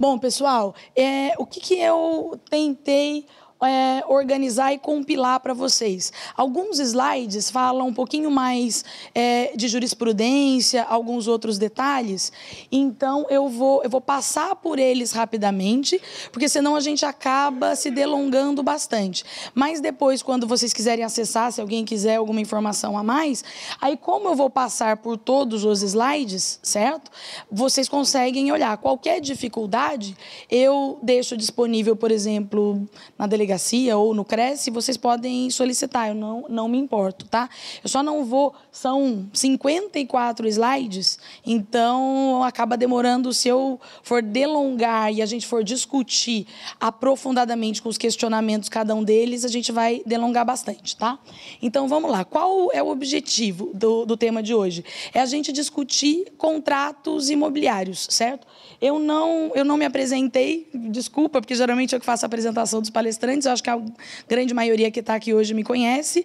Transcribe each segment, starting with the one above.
Bom, pessoal, é, o que, que eu tentei é, organizar e compilar para vocês. Alguns slides falam um pouquinho mais é, de jurisprudência, alguns outros detalhes. Então eu vou eu vou passar por eles rapidamente, porque senão a gente acaba se delongando bastante. Mas depois, quando vocês quiserem acessar, se alguém quiser alguma informação a mais, aí como eu vou passar por todos os slides, certo? Vocês conseguem olhar. Qualquer dificuldade eu deixo disponível, por exemplo, na delegacia delegacia ou no Cresce, vocês podem solicitar, eu não, não me importo, tá? Eu só não vou, são 54 slides, então acaba demorando se eu for delongar e a gente for discutir aprofundadamente com os questionamentos cada um deles, a gente vai delongar bastante, tá? Então vamos lá, qual é o objetivo do, do tema de hoje? É a gente discutir contratos imobiliários, certo? Eu não, eu não me apresentei, desculpa, porque geralmente eu que faço a apresentação dos palestrantes, eu acho que a grande maioria que está aqui hoje me conhece.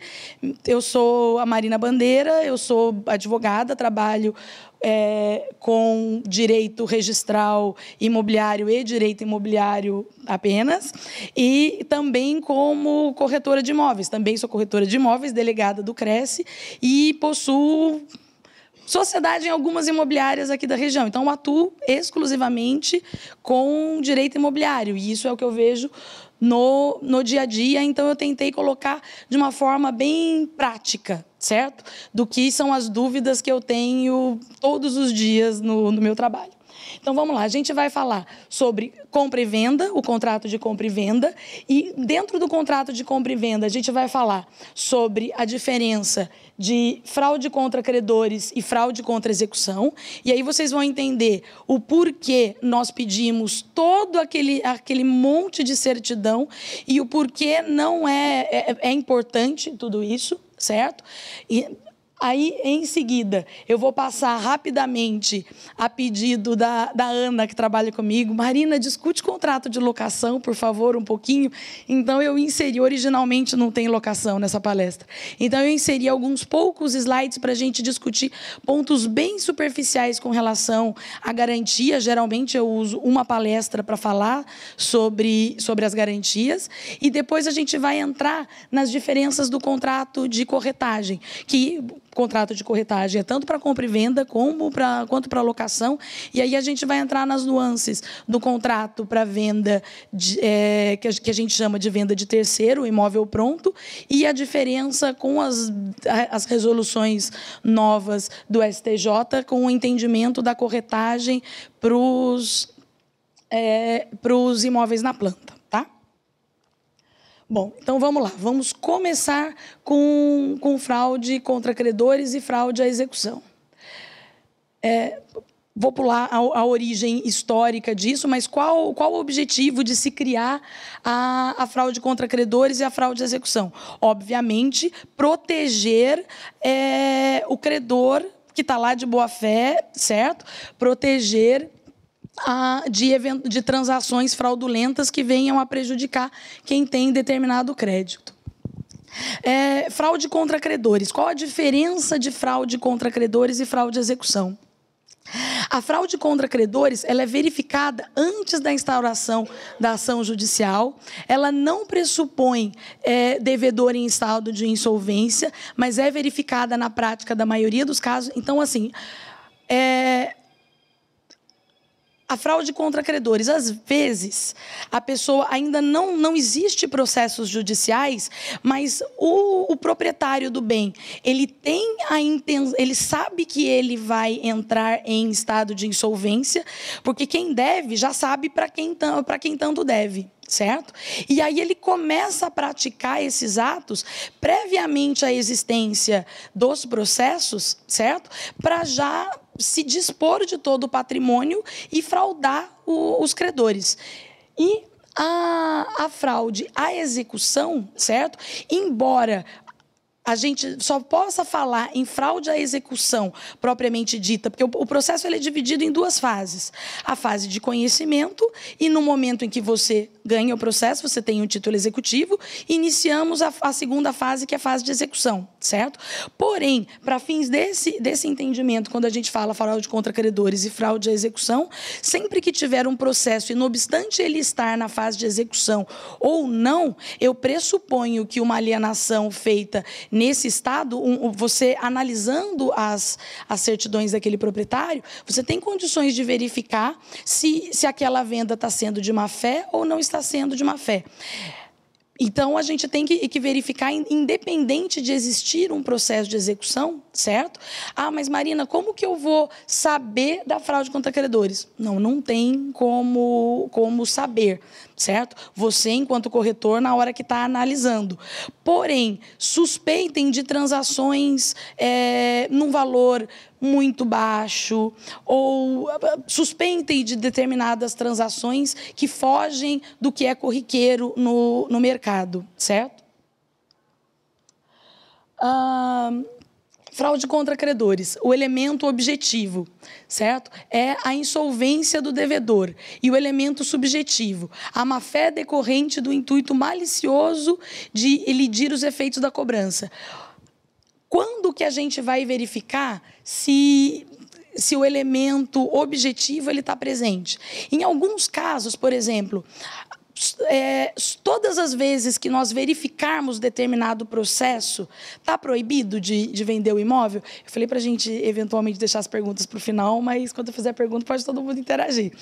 Eu sou a Marina Bandeira, eu sou advogada, trabalho é, com direito registral imobiliário e direito imobiliário apenas, e também como corretora de imóveis. Também sou corretora de imóveis, delegada do Cresce, e possuo sociedade em algumas imobiliárias aqui da região. Então, eu atuo exclusivamente com direito imobiliário. E isso é o que eu vejo no, no dia a dia. Então, eu tentei colocar de uma forma bem prática, certo? Do que são as dúvidas que eu tenho todos os dias no, no meu trabalho. Então vamos lá, a gente vai falar sobre compra e venda, o contrato de compra e venda, e dentro do contrato de compra e venda a gente vai falar sobre a diferença de fraude contra credores e fraude contra execução. E aí vocês vão entender o porquê nós pedimos todo aquele, aquele monte de certidão e o porquê não é, é, é importante tudo isso certo? E Aí, em seguida, eu vou passar rapidamente a pedido da, da Ana, que trabalha comigo. Marina, discute contrato de locação, por favor, um pouquinho. Então, eu inseri, originalmente não tem locação nessa palestra. Então, eu inseri alguns poucos slides para a gente discutir pontos bem superficiais com relação à garantia. Geralmente, eu uso uma palestra para falar sobre, sobre as garantias. E depois a gente vai entrar nas diferenças do contrato de corretagem, que contrato de corretagem, é tanto para compra e venda como pra, quanto para locação. E aí a gente vai entrar nas nuances do contrato para venda, de, é, que, a, que, a, gente chama de venda de terceiro, imóvel pronto, e a diferença com as, as resoluções novas do STJ, com o entendimento da corretagem para os é, imóveis na planta. Bom, então vamos lá. Vamos começar com, com fraude contra credores e fraude à execução. É, vou pular a, a, origem histórica disso, mas qual, qual o objetivo de se criar a, a fraude contra credores e a fraude à execução? Obviamente, proteger é, o credor que está lá de boa fé, certo? Proteger de, de transações fraudulentas que venham a prejudicar quem tem determinado crédito. É, fraude contra credores. Qual a diferença de fraude contra credores e fraude à execução? A fraude contra credores ela é verificada antes da instauração da ação judicial. Ela não pressupõe é, devedor em estado de insolvência, mas é verificada na prática da maioria dos casos. Então, assim, é, a fraude contra credores. Às vezes, a pessoa ainda não, não existe processos judiciais, mas o, o proprietário do bem, ele tem a intenção, ele sabe que ele vai entrar em estado de insolvência, porque quem deve já sabe para quem, quem tanto deve certo? E aí ele começa a praticar esses atos previamente à existência dos processos, certo? Para já se dispor de todo o patrimônio e fraudar o, os credores. E a, a, fraude, a execução, certo? Embora a gente só possa falar em fraude à execução propriamente dita, porque o, processo ele é dividido em duas fases. A fase de conhecimento, e no momento em que você ganha o processo, você tem um título executivo, iniciamos a, a segunda fase, que é a fase de execução, certo? Porém, para fins desse, desse entendimento, quando a gente fala fraude contra credores e fraude à execução, sempre que tiver um processo, e não obstante ele estar na fase de execução ou não, eu pressuponho que uma alienação feita nesse estado, um, você analisando as, as certidões daquele proprietário, você tem condições de verificar se, se aquela venda está sendo de má fé ou não está sendo de má fé. Então, a gente tem que, que, verificar, independente de existir um processo de execução, certo? Ah, mas Marina, como que eu vou saber da fraude contra credores? Não, não tem como, como saber certo? Você, enquanto corretor, na hora que está analisando. Porém, suspeitem de transações é, num valor muito baixo, ou ah, ah, suspeitem de determinadas transações que fogem do que é corriqueiro no, no mercado, certo? Ah, Fraude contra credores. O elemento objetivo, certo? É a insolvência do devedor. E o elemento subjetivo, a má-fé decorrente do intuito malicioso de elidir os efeitos da cobrança. Quando que a gente vai verificar se se o elemento objetivo ele está presente. Em alguns casos, por exemplo, é, todas as vezes que nós verificarmos determinado processo, está proibido de, de, vender o imóvel? Eu falei para a gente eventualmente deixar as perguntas para o final, mas quando eu fizer a pergunta, pode todo mundo interagir.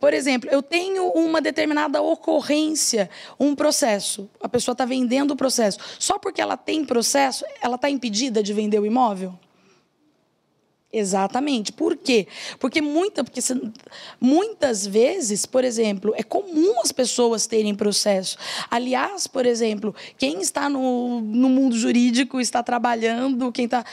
Por exemplo, eu tenho uma determinada ocorrência, um processo, a pessoa está vendendo o processo. Só porque ela tem processo, ela está impedida de vender o imóvel? Exatamente. Por quê? Porque, muita, porque se, muitas vezes, por exemplo, é comum as pessoas terem processo. Aliás, por exemplo, quem está no, no mundo jurídico, está trabalhando, quem está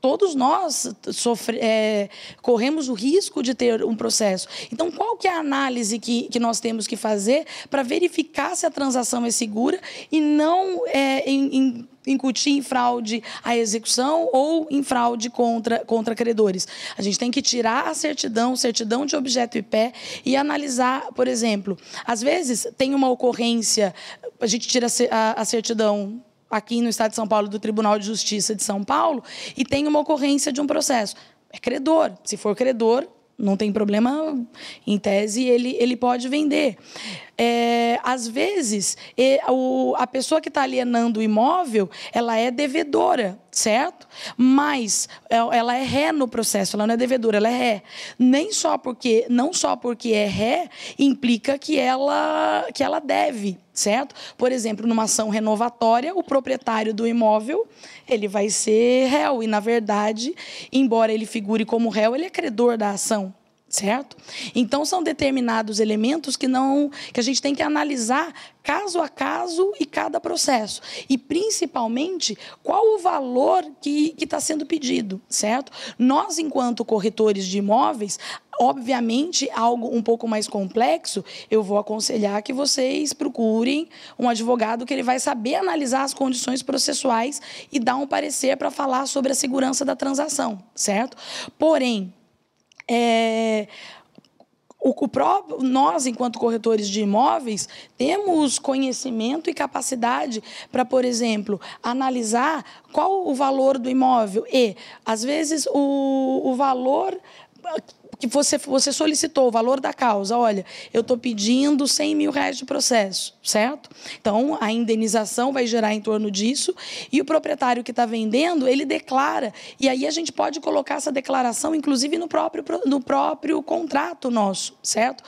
todos nós sofre, é, corremos o risco de ter um processo. Então, qual que é a análise que, que nós temos que fazer para verificar se a transação é segura e não é, em, em, incutir em fraude à execução ou em fraude contra, contra credores. A gente tem que tirar a certidão, certidão de objeto e pé e analisar, por exemplo, às vezes tem uma ocorrência, a gente tira a, a certidão aqui no Estado de São Paulo do Tribunal de Justiça de São Paulo e tem uma ocorrência de um processo. É credor. Se for credor, não tem problema, em tese, ele, ele pode vender é, às vezes, a pessoa que está alienando o imóvel, ela é devedora, certo? Mas é, ela é ré no processo, ela não é devedora, ela é ré. Nem só porque, não só porque é ré, implica que ela, que ela deve, certo? Por exemplo, numa ação renovatória, o proprietário do imóvel, ele vai ser réu. E, na verdade, embora ele figure como réu, ele é credor da ação, certo? Então são determinados elementos que não que a gente tem que analisar caso a caso e cada processo e principalmente qual o valor que está sendo pedido, certo? Nós enquanto corretores de imóveis Obviamente, algo um pouco mais complexo, eu vou aconselhar que vocês procurem um advogado que ele vai saber analisar as condições processuais e dar um parecer para falar sobre a segurança da transação, certo? Porém, é, o, próprio, nós, enquanto corretores de imóveis, temos conhecimento e capacidade para, por exemplo, analisar qual o valor do imóvel e, às vezes, o, o valor que você, você solicitou o valor da causa. Olha, eu estou pedindo 100 mil reais de processo, certo? Então, a indenização vai gerar em torno disso e o proprietário que está vendendo, ele declara. E aí a gente pode colocar essa declaração, inclusive, no próprio, no próprio contrato nosso, certo?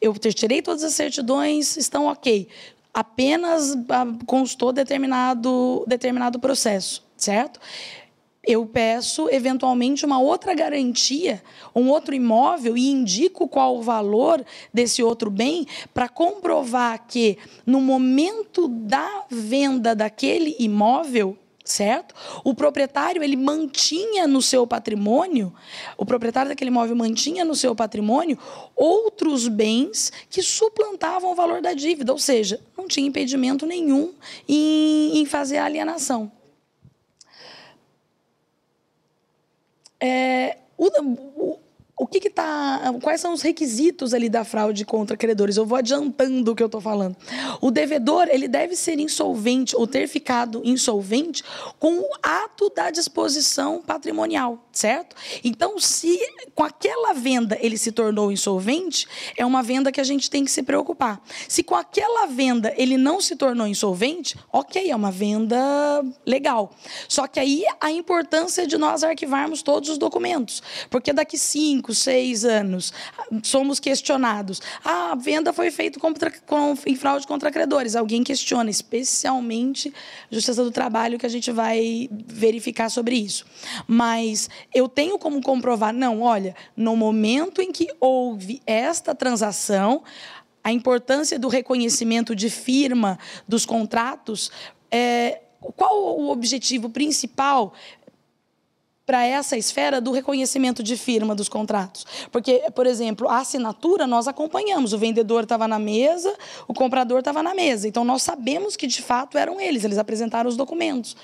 Eu tirei todas as certidões, estão ok. Apenas ah, constou determinado, determinado processo, certo? eu peço eventualmente uma outra garantia, um outro imóvel e indico qual o valor desse outro bem para comprovar que no momento da venda daquele imóvel certo? O proprietário ele mantinha no seu patrimônio, o proprietário daquele imóvel mantinha no seu patrimônio outros bens que suplantavam o valor da dívida, ou seja, não tinha impedimento nenhum em, em fazer a alienação. é, o, o que, que tá. Quais são os requisitos ali da fraude contra credores? Eu vou adiantando o que eu estou falando. O devedor, ele deve ser insolvente ou ter ficado insolvente com o ato da disposição patrimonial, certo? Então, se com aquela venda ele se tornou insolvente, é uma venda que a gente tem que se preocupar. Se com aquela venda ele não se tornou insolvente, ok, é uma venda legal. Só que aí a importância de nós arquivarmos todos os documentos. Porque daqui sim cinco seis anos, somos questionados. Ah, a venda foi feita contra, com, em fraude contra credores. Alguém questiona, especialmente Justiça do Trabalho, que a gente vai verificar sobre isso. Mas eu tenho como comprovar, não, olha, no momento em que houve esta transação, a importância do reconhecimento de firma dos contratos. É, qual o objetivo principal para essa esfera do reconhecimento de firma dos contratos. Porque, por exemplo, a assinatura nós acompanhamos, o vendedor estava na mesa, o comprador estava na mesa. Então nós sabemos que de fato eram eles, eles apresentaram os documentos.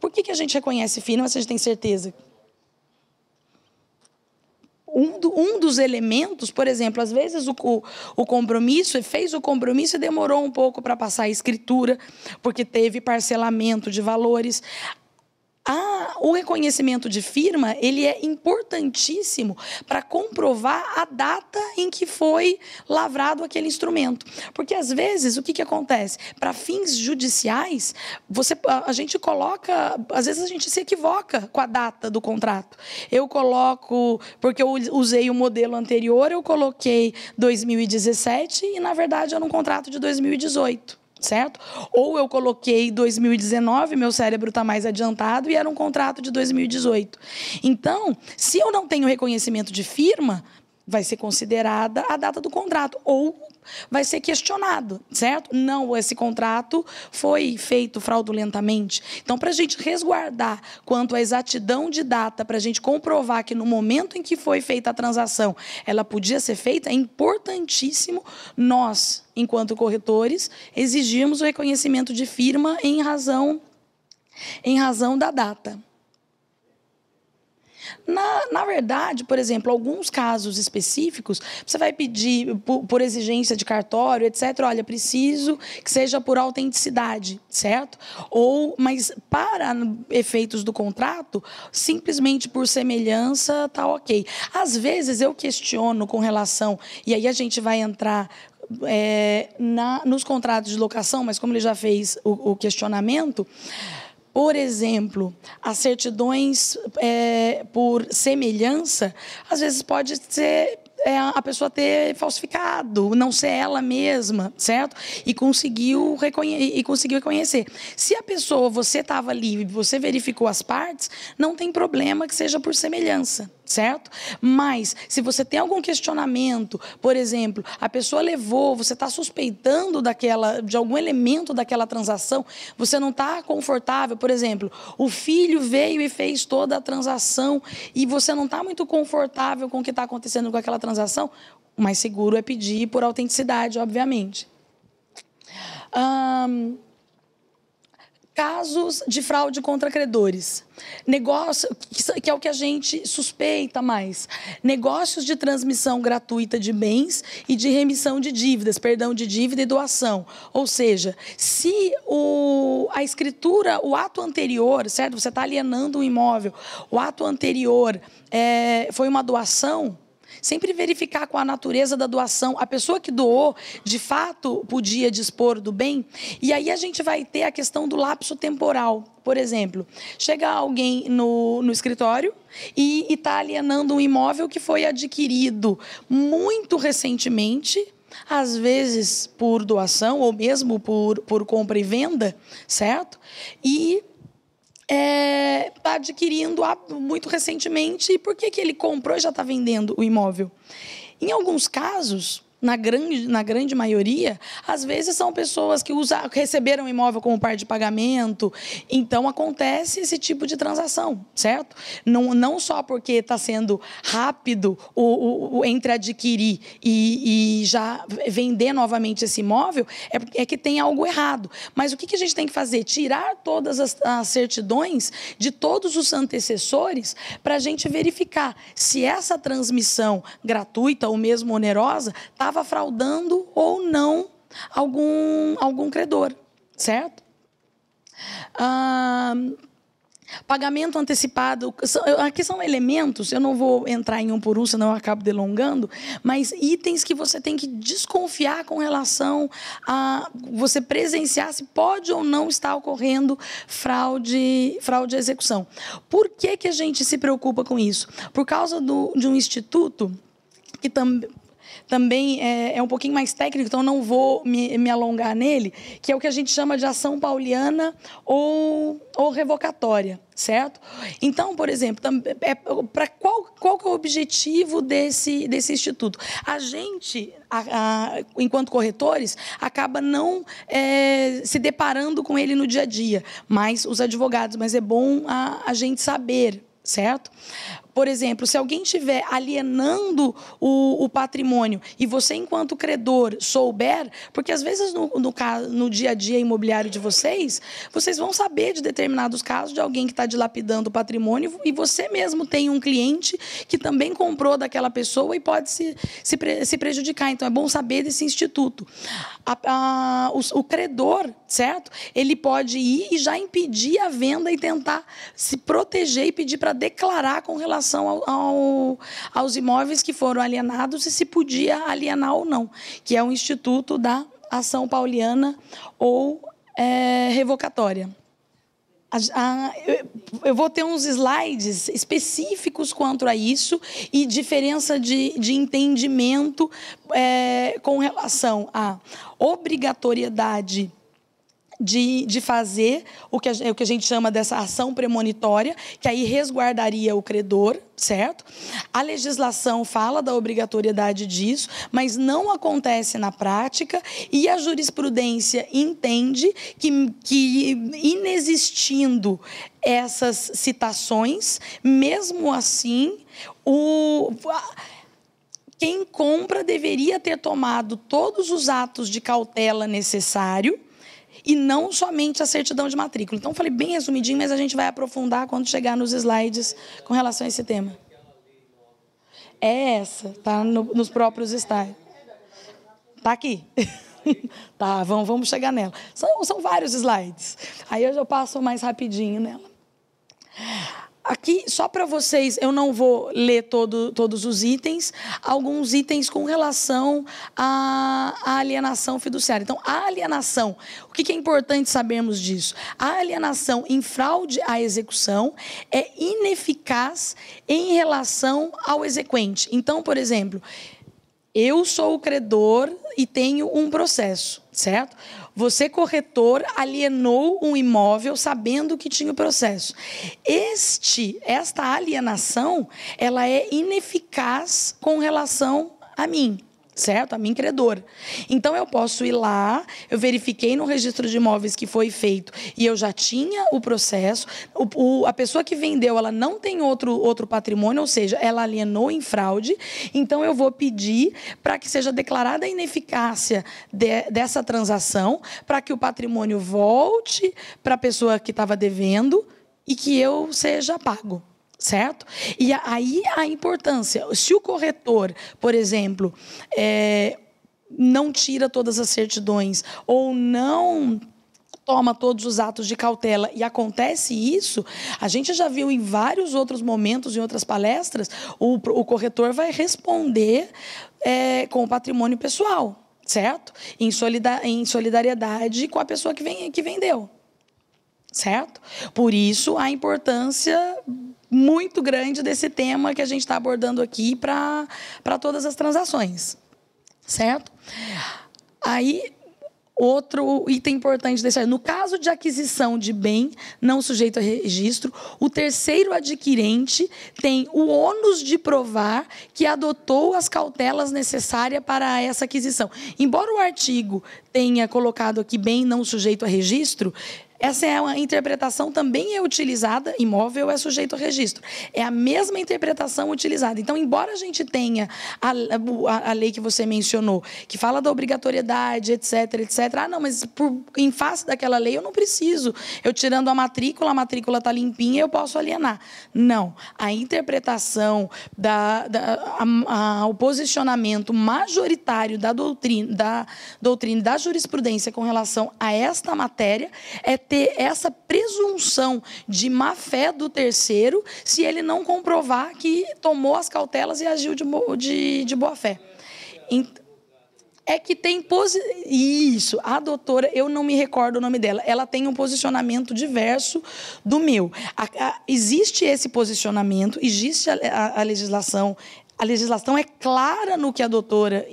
Por que, que a gente reconhece firma se a gente tem certeza? Um, do, um dos elementos, por exemplo, às vezes o, o, o compromisso, fez o compromisso e demorou um pouco para passar a escritura, porque teve parcelamento de valores a, o reconhecimento de firma ele é importantíssimo para comprovar a data em que foi lavrado aquele instrumento. Porque, às vezes, o que, que acontece? Para fins judiciais, você, a, a gente coloca, às vezes a gente se equivoca com a data do contrato. Eu coloco, porque eu usei o modelo anterior, eu coloquei 2017 e, na verdade, era um contrato de 2018 certo? Ou eu coloquei 2019, meu cérebro está mais adiantado e era um contrato de 2018. Então, se eu não tenho reconhecimento de firma, vai ser considerada a data do contrato ou vai ser questionado, certo? Não, esse contrato foi feito fraudulentamente. Então, para a gente resguardar quanto à exatidão de data, para a gente comprovar que no momento em que foi feita a transação, ela podia ser feita, é importantíssimo nós, enquanto corretores, exigirmos o reconhecimento de firma em razão, em razão da data. Na, na verdade, por exemplo, alguns casos específicos, você vai pedir por, por exigência de cartório, etc. Olha, preciso que seja por autenticidade, certo? Ou, mas para efeitos do contrato, simplesmente por semelhança, tá ok. Às vezes eu questiono com relação, e aí a gente vai entrar é, na, nos contratos de locação, mas como ele já fez o, o questionamento, por exemplo, as certidões é, por semelhança, às vezes pode ser é, a pessoa ter falsificado, não ser ela mesma, certo? E conseguiu, reconhe e conseguiu reconhecer. Se a pessoa, você estava ali, você verificou as partes, não tem problema que seja por semelhança certo? Mas se você tem algum questionamento, por exemplo, a pessoa levou, você está suspeitando daquela, de algum elemento daquela transação, você não está confortável, por exemplo, o filho veio e fez toda a transação e você não está muito confortável com o que está acontecendo com aquela transação, o mais seguro é pedir por autenticidade, obviamente. Um, casos de fraude contra credores. Negócio, que é o que a gente suspeita mais. Negócios de transmissão gratuita de bens e de remissão de dívidas, perdão de dívida e doação. Ou seja, se o, a escritura, o ato anterior, certo? Você está alienando um imóvel, o ato anterior é, foi uma doação sempre verificar com a natureza da doação. A pessoa que doou, de fato, podia dispor do bem. E aí a gente vai ter a questão do lapso temporal. Por exemplo, chega alguém no, no escritório e está alienando um imóvel que foi adquirido muito recentemente, às vezes por doação ou mesmo por, por compra e venda, certo? E é, tá adquirindo muito recentemente e por que, que ele comprou e já está vendendo o imóvel. Em alguns casos, na grande, na grande maioria, às vezes são pessoas que usa, receberam imóvel como par de pagamento. Então, acontece esse tipo de transação, certo? Não, não só porque está sendo rápido o, o, o, entre adquirir e, e, já vender novamente esse imóvel, é, é que tem algo errado. Mas o que, que a gente tem que fazer? Tirar todas as, as certidões de todos os antecessores para a gente verificar se essa transmissão gratuita ou mesmo onerosa está estava fraudando ou não algum, algum credor, certo? Ah, pagamento antecipado, aqui são elementos, eu não vou entrar em um por um, senão eu acabo delongando, mas itens que você tem que desconfiar com relação a você presenciar se pode ou não estar ocorrendo fraude, fraude à execução. Por que, que a gente se preocupa com isso? Por causa do, de um instituto que também também é, é, um pouquinho mais técnico, então não vou me, me, alongar nele, que é o que a gente chama de ação pauliana ou, ou revocatória, certo? Então, por exemplo, é, para qual, qual que é o objetivo desse, desse instituto? A gente, a, a, enquanto corretores, acaba não é, se deparando com ele no dia a dia, mas os advogados, mas é bom a, a gente saber, certo? Por exemplo, se alguém estiver alienando o, o, patrimônio e você, enquanto credor, souber, porque às vezes no, no, no dia a dia imobiliário de vocês, vocês vão saber de determinados casos de alguém que está dilapidando o patrimônio e você mesmo tem um cliente que também comprou daquela pessoa e pode se, se, se prejudicar. Então, é bom saber desse instituto. A, a, o, o credor, certo? Ele pode ir e já impedir a venda e tentar se proteger e pedir para declarar com relação relação ao, ao, aos imóveis que foram alienados e se podia alienar ou não, que é o Instituto da Ação Pauliana ou é, Revocatória. A, a, eu, eu vou ter uns slides específicos quanto a isso e diferença de, de entendimento é, com relação à obrigatoriedade de, de fazer o que, a, o que a gente chama dessa ação premonitória, que aí resguardaria o credor, certo? A legislação fala da obrigatoriedade disso, mas não acontece na prática e a jurisprudência entende que, que inexistindo essas citações, mesmo assim, o quem compra deveria ter tomado todos os atos de cautela necessário e não somente a certidão de matrícula. Então, falei bem resumidinho, mas a gente vai aprofundar quando chegar nos slides com relação a esse tema. É essa, tá no, nos próprios slides. Tá aqui. tá, vamos, vamos chegar nela. São, são vários slides. Aí eu já passo mais rapidinho nela. Aqui, só para vocês, eu não vou ler todo, todos os itens, alguns itens com relação à, à alienação fiduciária. Então, a alienação, o que, que é importante sabermos disso? A alienação em fraude à execução é ineficaz em relação ao exequente. Então, por exemplo, eu sou o credor e tenho um processo, certo? Você, corretor, alienou um imóvel sabendo que tinha o processo. Este, esta alienação, ela é ineficaz com relação a mim certo? A minha credora. Então eu posso ir lá, eu verifiquei no registro de imóveis que foi feito e eu já tinha o processo. O, o, a pessoa que vendeu, ela não tem outro, outro patrimônio, ou seja, ela alienou em fraude. Então eu vou pedir para que seja declarada a ineficácia de, dessa transação, para que o patrimônio volte para a pessoa que estava devendo e que eu seja pago certo? E aí a importância. Se o corretor, por exemplo, é, não tira todas as certidões ou não toma todos os atos de cautela e acontece isso, a gente já viu em vários outros momentos, em outras palestras, o, o corretor vai responder é, com o patrimônio pessoal, certo? Em, em solidariedade com a pessoa que, vem, que vendeu certo? Por isso a importância muito grande desse tema que a gente está abordando aqui para todas as transações, certo? Aí, outro item importante deixar: no caso de aquisição de bem não sujeito a registro, o terceiro adquirente tem o ônus de provar que adotou as cautelas necessárias para essa aquisição. Embora o artigo tenha colocado aqui bem não sujeito a registro, essa é uma interpretação também é utilizada, imóvel é sujeito a registro. É a mesma interpretação utilizada. Então, embora a gente tenha a, a, a lei que você mencionou, que fala da obrigatoriedade, etc, etc. Ah, não, mas por, em face daquela lei eu não preciso. Eu tirando a matrícula, a matrícula está limpinha, eu posso alienar. Não. A interpretação, da, da a, o posicionamento majoritário da doutrina, da doutrina, da jurisprudência com relação a esta matéria é ter essa presunção de má fé do terceiro se ele não comprovar que tomou as cautelas e agiu de, de, de boa fé. Então, é que tem posi... isso. A doutora, eu não me recordo o nome dela. Ela tem um posicionamento diverso do meu. A, a, existe esse posicionamento, existe a, a legislação a legislação é clara no que a doutora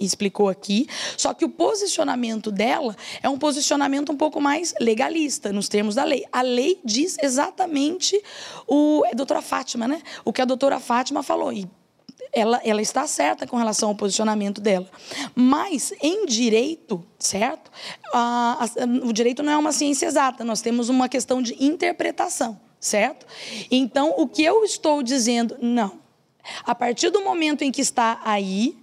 explicou aqui, só que o posicionamento dela é um posicionamento um pouco mais legalista, nos termos da lei. A lei diz exatamente o. É a doutora Fátima, né? O que a doutora Fátima falou. E ela, ela está certa com relação ao posicionamento dela. Mas, em direito, certo? A, a, o direito não é uma ciência exata, nós temos uma questão de interpretação, certo? Então, o que eu estou dizendo, não. A partir do momento em que está aí,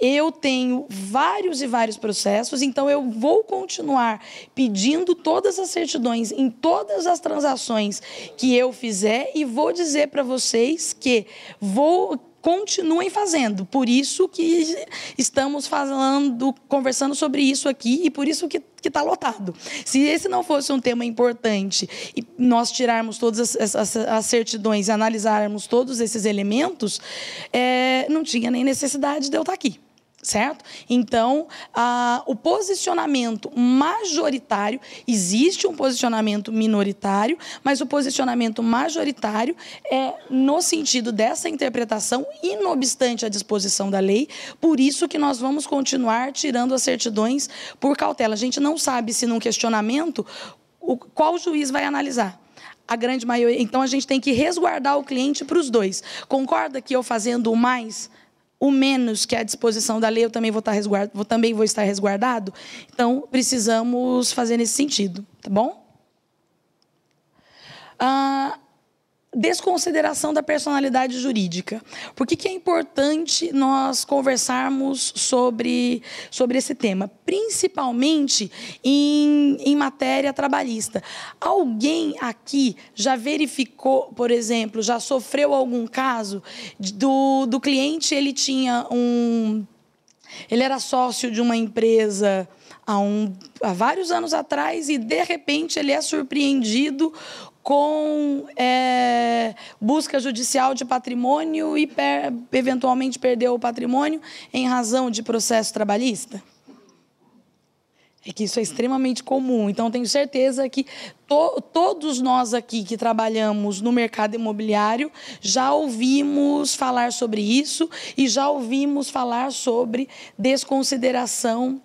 eu tenho vários e vários processos, então eu vou continuar pedindo todas as certidões em todas as transações que eu fizer e vou dizer para vocês que vou continuem fazendo. Por isso que estamos falando, conversando sobre isso aqui e por isso que que está lotado. Se esse não fosse um tema importante e nós tirarmos todas as, as, as certidões e analisarmos todos esses elementos, é, não tinha nem necessidade de eu estar aqui certo? Então, ah, o posicionamento majoritário, existe um posicionamento minoritário, mas o posicionamento majoritário é no sentido dessa interpretação, e não obstante a disposição da lei, por isso que nós vamos continuar tirando as certidões por cautela. A gente não sabe se num questionamento o, qual juiz vai analisar a grande maioria. Então a gente tem que resguardar o cliente para os dois. Concorda que eu fazendo o mais o menos que é à disposição da lei, eu também vou estar, tá resguard... também vou estar resguardado. Então, precisamos fazer nesse sentido, tá bom? Ah, desconsideração da personalidade jurídica. Por que, que é importante nós conversarmos sobre, sobre esse tema? Principalmente em, em matéria trabalhista. Alguém aqui já verificou, por exemplo, já sofreu algum caso do, do cliente, ele tinha um... Ele era sócio de uma empresa há, um, há vários anos atrás e, de repente, ele é surpreendido com é, busca judicial de patrimônio e per, eventualmente perdeu o patrimônio em razão de processo trabalhista? É que isso é extremamente comum. Então, tenho certeza que to, todos nós aqui que trabalhamos no mercado imobiliário já ouvimos falar sobre isso e já ouvimos falar sobre desconsideração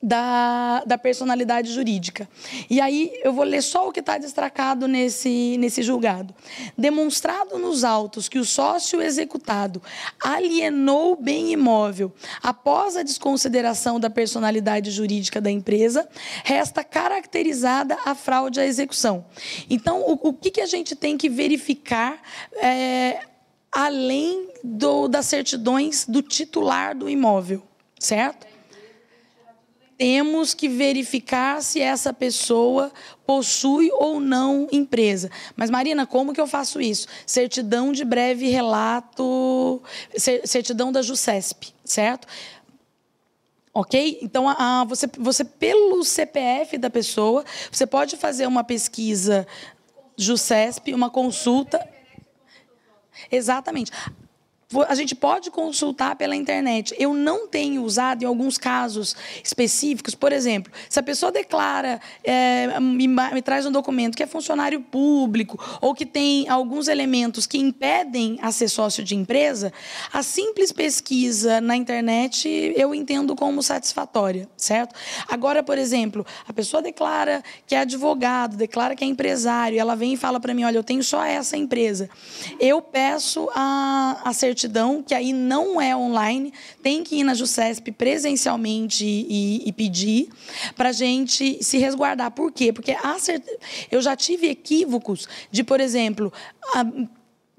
da, da personalidade jurídica. E aí eu vou ler só o que está destacado nesse, nesse julgado. Demonstrado nos autos que o sócio executado alienou bem imóvel após a desconsideração da personalidade jurídica da empresa, resta caracterizada a fraude à execução. Então, o, o que, que a gente tem que verificar? É, além do, das certidões do titular do imóvel, certo? temos que verificar se essa pessoa possui ou não empresa. Mas, Marina, como que eu faço isso? Certidão de breve relato, certidão da JUCESP, certo? Ok? Então, a, a, você, você, pelo CPF da pessoa, você pode fazer uma pesquisa JUCESP, uma consulta. Exatamente a gente pode consultar pela internet. Eu não tenho usado em alguns casos específicos, por exemplo, se a pessoa declara, é, me, me, traz um documento que é funcionário público ou que tem alguns elementos que impedem a ser sócio de empresa, a simples pesquisa na internet eu entendo como satisfatória, certo? Agora, por exemplo, a pessoa declara que é advogado, declara que é empresário, ela vem e fala para mim, olha, eu tenho só essa empresa. Eu peço a, a certificação certidão, que aí não é online, tem que ir na JUCESP presencialmente e, e pedir, para a gente se resguardar. Por quê? Porque cert... eu já tive equívocos de, por exemplo, a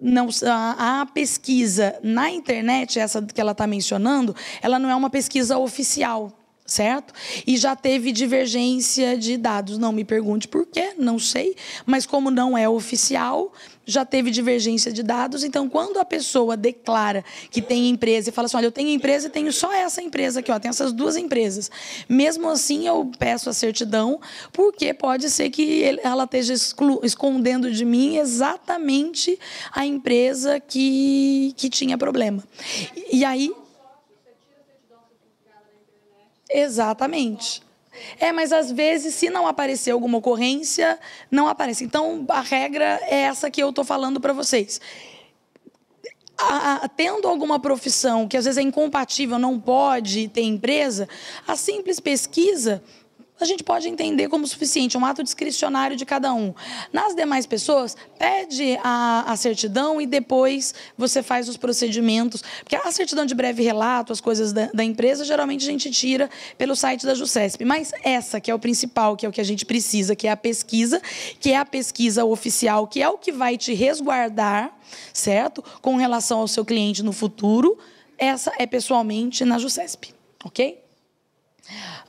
não a, a, pesquisa na internet, essa que ela está mencionando, ela não é uma pesquisa oficial certo? E já teve divergência de dados. Não me pergunte por quê, não sei, mas como não é oficial, já teve divergência de dados. Então, quando a pessoa declara que tem empresa e fala assim: olha, eu tenho empresa e tenho só essa empresa aqui, ó, essas duas empresas. Mesmo assim, eu peço a certidão, porque pode ser que ela esteja escondendo de mim exatamente a empresa que, que tinha problema. E, e aí. Exatamente. É, mas às vezes, se não aparecer alguma ocorrência, não aparece. Então, a regra é essa que eu estou falando para vocês. A, a, tendo alguma profissão que às vezes é incompatível, não pode ter empresa, a simples pesquisa a gente pode entender como suficiente, é um ato discricionário de cada um. Nas demais pessoas, pede a, a certidão e depois você faz os procedimentos. Porque a certidão de breve relato, as coisas da, da empresa, geralmente a gente tira pelo site da JUCESP. Mas essa que é o principal, que é o que a gente precisa, que é a pesquisa, que é a pesquisa oficial, que é o que vai te resguardar, certo? Com relação ao seu cliente no futuro. Essa é pessoalmente na JUCESP, ok?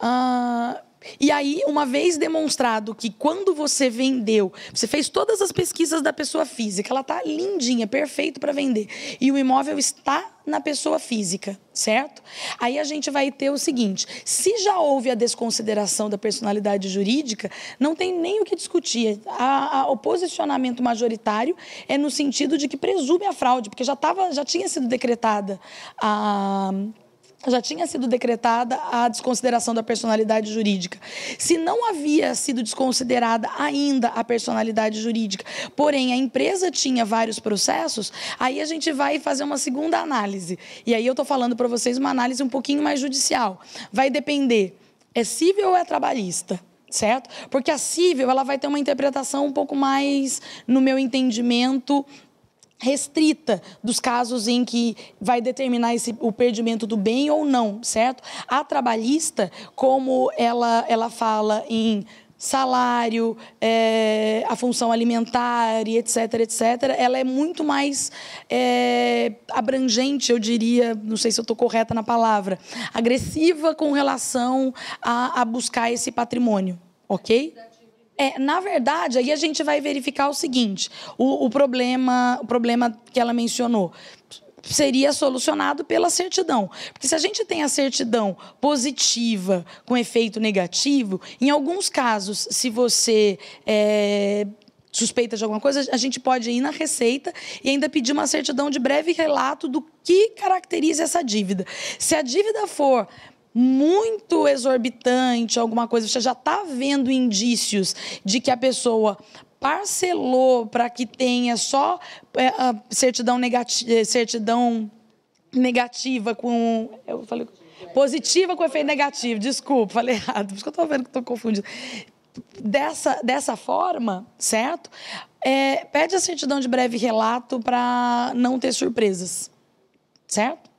Uh, e aí, uma vez demonstrado que quando você vendeu, você fez todas as pesquisas da pessoa física, ela está lindinha, perfeito para vender, e o imóvel está na pessoa física, certo? Aí a gente vai ter o seguinte: se já houve a desconsideração da personalidade jurídica, não tem nem o que discutir. A, a, o posicionamento majoritário é no sentido de que presume a fraude, porque já, tava, já tinha sido decretada a já tinha sido decretada a desconsideração da personalidade jurídica. Se não havia sido desconsiderada ainda a personalidade jurídica, porém a empresa tinha vários processos, aí a gente vai fazer uma segunda análise. E aí eu estou falando para vocês uma análise um pouquinho mais judicial. Vai depender, é cível ou é trabalhista? certo? Porque a cível ela vai ter uma interpretação um pouco mais, no meu entendimento, restrita dos casos em que vai determinar esse, o perdimento do bem ou não, certo? A trabalhista, como ela, ela fala em salário, é, a função alimentar e etc, etc, ela é muito mais é, abrangente, eu diria, não sei se eu estou correta na palavra, agressiva com relação a, a buscar esse patrimônio, ok? É, na verdade, aí a gente vai verificar o seguinte: o, o problema, o problema que ela mencionou seria solucionado pela certidão. Porque se a gente tem a certidão positiva com efeito negativo, em alguns casos, se você. É, suspeita de alguma coisa, a gente pode ir na Receita e ainda pedir uma certidão de breve relato do que caracteriza essa dívida. Se a dívida for muito exorbitante, alguma coisa, você já está vendo indícios de que a pessoa parcelou para que tenha só é, certidão negativa, é, certidão negativa com, eu falei positiva com efeito negativo, desculpa, falei errado, por isso que eu estou vendo que estou confundindo. Dessa, dessa forma, certo? É, pede a certidão de breve relato para não ter surpresas, certo?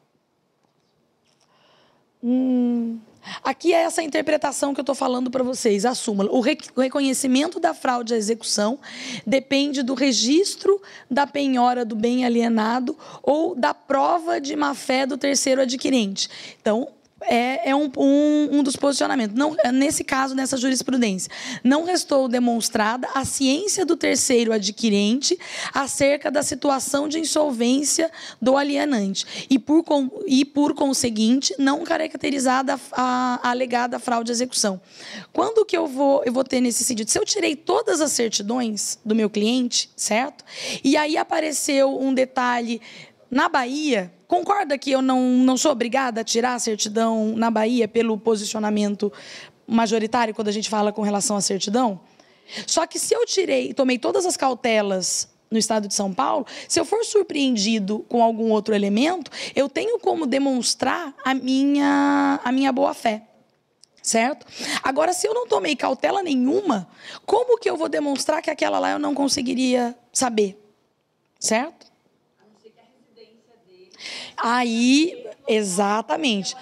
Hum. Aqui é essa interpretação que eu estou falando para vocês, a súmula. O, re o reconhecimento da fraude à execução depende do registro da penhora do bem alienado ou da prova de má-fé do terceiro adquirente. Então, é, é um, um, um, dos posicionamentos. Não, é, nesse caso, nessa jurisprudência, não restou demonstrada a ciência do terceiro adquirente acerca da situação de insolvência do alienante e, por, e por conseguinte, não caracterizada a, alegada fraude à execução. Quando que eu vou, eu vou ter nesse sentido? Se eu tirei todas as certidões do meu cliente, certo? E aí apareceu um detalhe na Bahia Concorda que eu não, não sou obrigada a tirar a certidão na Bahia pelo posicionamento majoritário quando a gente fala com relação à certidão? Só que se eu tirei, tomei todas as cautelas no estado de São Paulo, se eu for surpreendido com algum outro elemento, eu tenho como demonstrar a minha, a minha boa fé. Certo? Agora, se eu não tomei cautela nenhuma, como que eu vou demonstrar que aquela lá eu não conseguiria saber? Certo? Aí, exatamente.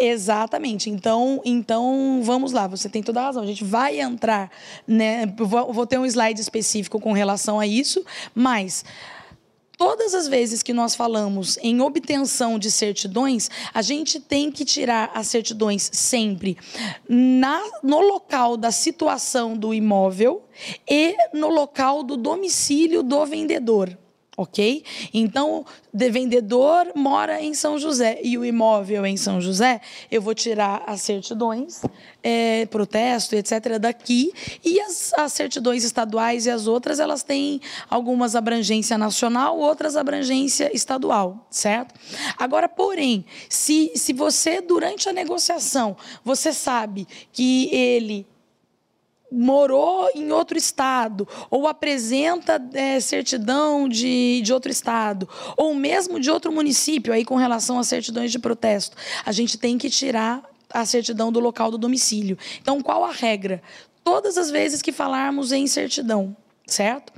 Exatamente. Então, então vamos lá, você tem toda a razão. A gente vai entrar, né? Vou, vou ter um slide específico com relação a isso, mas todas as vezes que nós falamos em obtenção de certidões, a gente tem que tirar as certidões sempre na, no local da situação do imóvel e no local do domicílio do vendedor ok? Então, de vendedor mora em São José e o imóvel em São José, eu vou tirar as certidões, é, protesto, etc., daqui, e as, as, certidões estaduais e as outras, elas têm algumas abrangência nacional, outras abrangência estadual, certo? Agora, porém, se, se você, durante a negociação, você sabe que ele morou em outro estado, ou apresenta é, certidão de, de outro estado, ou mesmo de outro município, aí com relação às certidões de protesto, a gente tem que tirar a certidão do local do domicílio. Então, qual a regra? Todas as vezes que falarmos em certidão, certo?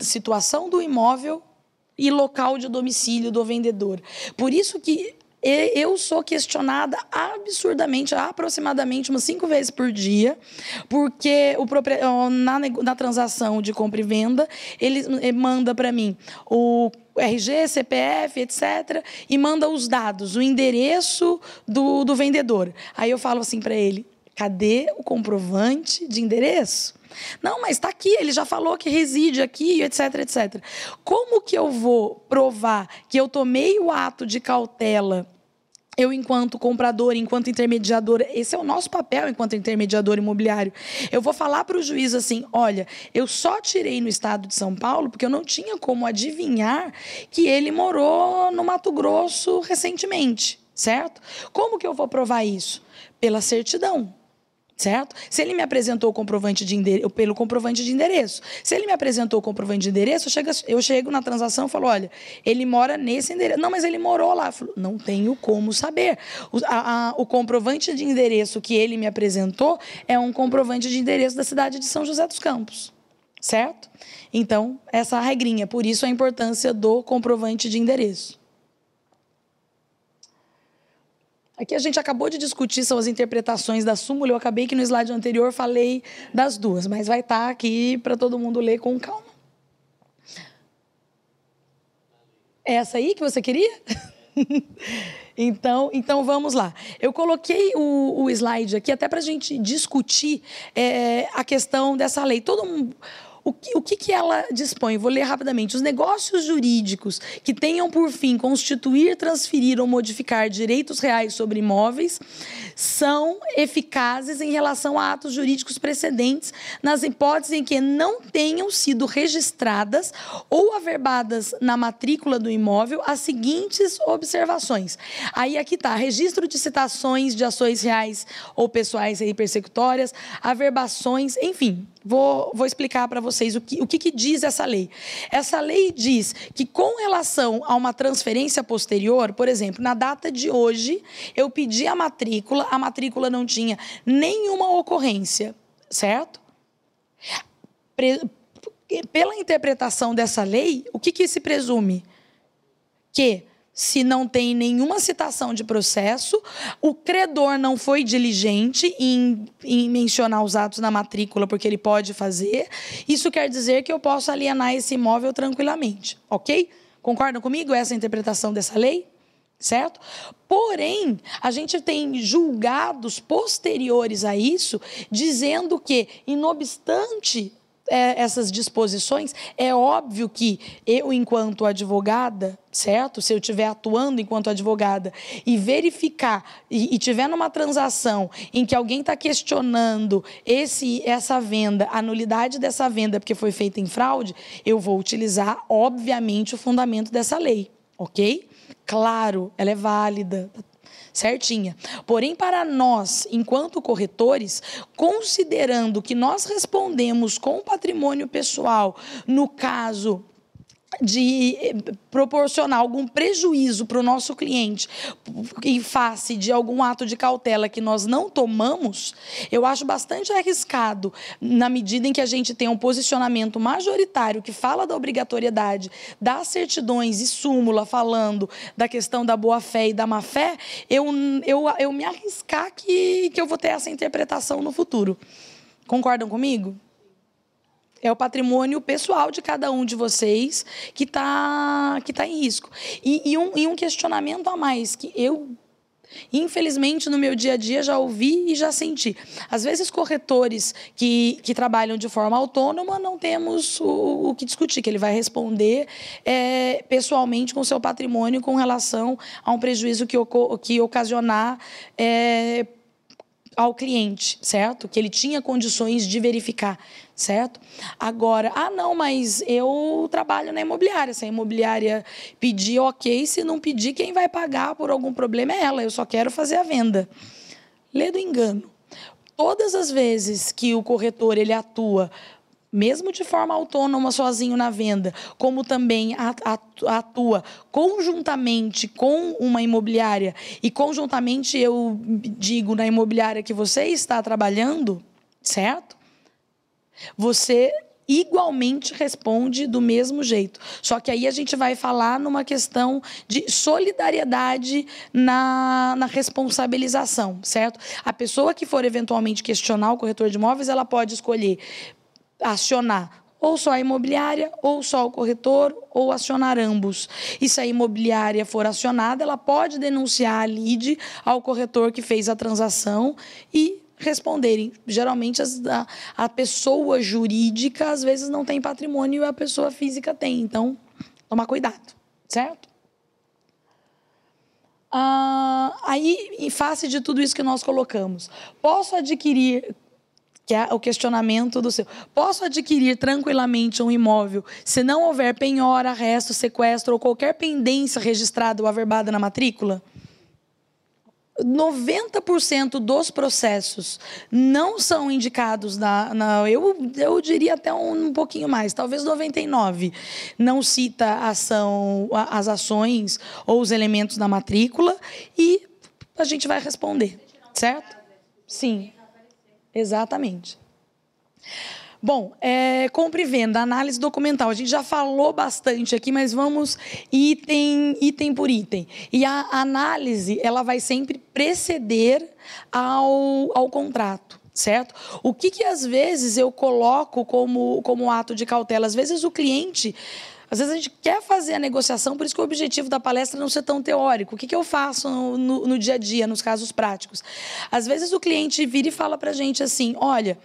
Situação do imóvel e local de domicílio do vendedor. Por isso que eu sou questionada absurdamente, aproximadamente umas cinco vezes por dia, porque o propri... na, na transação de compra e venda, ele manda para mim o RG, CPF, etc., e manda os dados, o endereço do, do vendedor. Aí eu falo assim para ele: cadê o comprovante de endereço? Não, mas está aqui, ele já falou que reside aqui, etc, etc. Como que eu vou provar que eu tomei o ato de cautela? Eu, enquanto comprador, enquanto intermediador, esse é o nosso papel enquanto intermediador imobiliário. Eu vou falar para o juiz assim: olha, eu só tirei no estado de São Paulo porque eu não tinha como adivinhar que ele morou no Mato Grosso recentemente, certo? Como que eu vou provar isso? Pela certidão certo? Se ele me apresentou o comprovante de endereço, pelo comprovante de endereço. Se ele me apresentou o comprovante de endereço, eu chego, eu chego na transação e falo, olha, ele mora nesse endereço. Não, mas ele morou lá. Eu falo, não tenho como saber. O, a, a, o comprovante de endereço que ele me apresentou é um comprovante de endereço da cidade de São José dos Campos, certo? Então, essa é a regrinha. Por isso a importância do comprovante de endereço. Aqui a gente acabou de discutir, são as interpretações da súmula. Eu acabei que no slide anterior falei das duas, mas vai estar tá aqui para todo mundo ler com calma. É essa aí que você queria? então, então vamos lá. Eu coloquei o, o slide aqui até para a gente discutir é, a questão dessa lei. Todo mundo. O que, o que, que ela dispõe? Vou ler rapidamente. Os negócios jurídicos que tenham por fim constituir, transferir ou modificar direitos reais sobre imóveis são eficazes em relação a atos jurídicos precedentes nas hipóteses em que não tenham sido registradas ou averbadas na matrícula do imóvel as seguintes observações. Aí aqui está: registro de citações de ações reais ou pessoais aí persecutórias, averbações, enfim, Vou, vou explicar para vocês o, que, o que, que diz essa lei. Essa lei diz que, com relação a uma transferência posterior, por exemplo, na data de hoje, eu pedi a matrícula, a matrícula não tinha nenhuma ocorrência, certo? Pre pela interpretação dessa lei, o que, que se presume? Que se não tem nenhuma citação de processo, o credor não foi diligente em, em, mencionar os atos na matrícula, porque ele pode fazer. Isso quer dizer que eu posso alienar esse imóvel tranquilamente, ok? Concordam comigo essa é interpretação dessa lei? Certo? Porém, a gente tem julgados posteriores a isso dizendo que, inobstante é, essas disposições, é óbvio que eu, enquanto advogada, certo? Se eu estiver atuando enquanto advogada e verificar e, e tiver numa transação em que alguém está questionando esse, essa venda, a nulidade dessa venda porque foi feita em fraude, eu vou utilizar, obviamente, o fundamento dessa lei, ok? Claro, ela é válida, tá certinha. Porém, para nós, enquanto corretores, considerando que nós respondemos com o patrimônio pessoal no caso de eh, proporcionar algum prejuízo para o nosso cliente em face de algum ato de cautela que nós não tomamos, eu acho bastante arriscado na medida em que a gente tem um posicionamento majoritário que fala da obrigatoriedade das certidões e súmula falando da questão da boa-fé e da má-fé, eu, eu, eu me arriscar que, que eu vou ter essa interpretação no futuro. Concordam comigo? é o patrimônio pessoal de cada um de vocês que está que tá em risco. E, e, um, e um questionamento a mais que eu Infelizmente, no meu dia a dia, já ouvi e já senti. Às vezes, corretores que, que trabalham de forma autônoma, não temos o, o que discutir, que ele vai responder é, pessoalmente com seu patrimônio com relação a um prejuízo que, que ocasionar é, ao cliente, certo? Que ele tinha condições de verificar, certo? Agora, ah, não, mas eu trabalho na imobiliária. Se a imobiliária pedir, ok. Se não pedir, quem vai pagar por algum problema é ela. Eu só quero fazer a venda. Lê do engano. Todas as vezes que o corretor ele atua mesmo de forma autônoma, sozinho na venda, como também atua conjuntamente com uma imobiliária, e conjuntamente eu digo na imobiliária que você está trabalhando, certo? Você igualmente responde do mesmo jeito. Só que aí a gente vai falar numa questão de solidariedade na, na responsabilização, certo? A pessoa que for eventualmente questionar o corretor de imóveis, ela pode escolher acionar ou só a imobiliária, ou só o corretor, ou acionar ambos. E se a imobiliária for acionada, ela pode denunciar a lide ao corretor que fez a transação e responderem. Geralmente, as, a, a pessoa jurídica às vezes não tem patrimônio e a pessoa física tem. Então, tomar cuidado, certo? Ah, aí, em face de tudo isso que nós colocamos, posso adquirir que é o questionamento do seu. Posso adquirir tranquilamente um imóvel se não houver penhora, resto, sequestro ou qualquer pendência registrada ou averbada na matrícula? 90% dos processos não são indicados na, na eu, eu diria até um, um, pouquinho mais, talvez 99 não cita ação, as ações ou os elementos da matrícula e a gente vai responder, certo? Sim. Exatamente. Bom, é, compra e venda, análise documental. A gente já falou bastante aqui, mas vamos item, item por item. E a análise, ela vai sempre preceder ao, ao contrato certo? O que, que às vezes eu coloco como, como ato de cautela? Às vezes o cliente às vezes a gente quer fazer a negociação, por isso que o objetivo da palestra é não ser tão teórico. O que, que eu faço no, no, no dia a dia, nos casos práticos? Às vezes o cliente vira e fala para a gente assim: olha,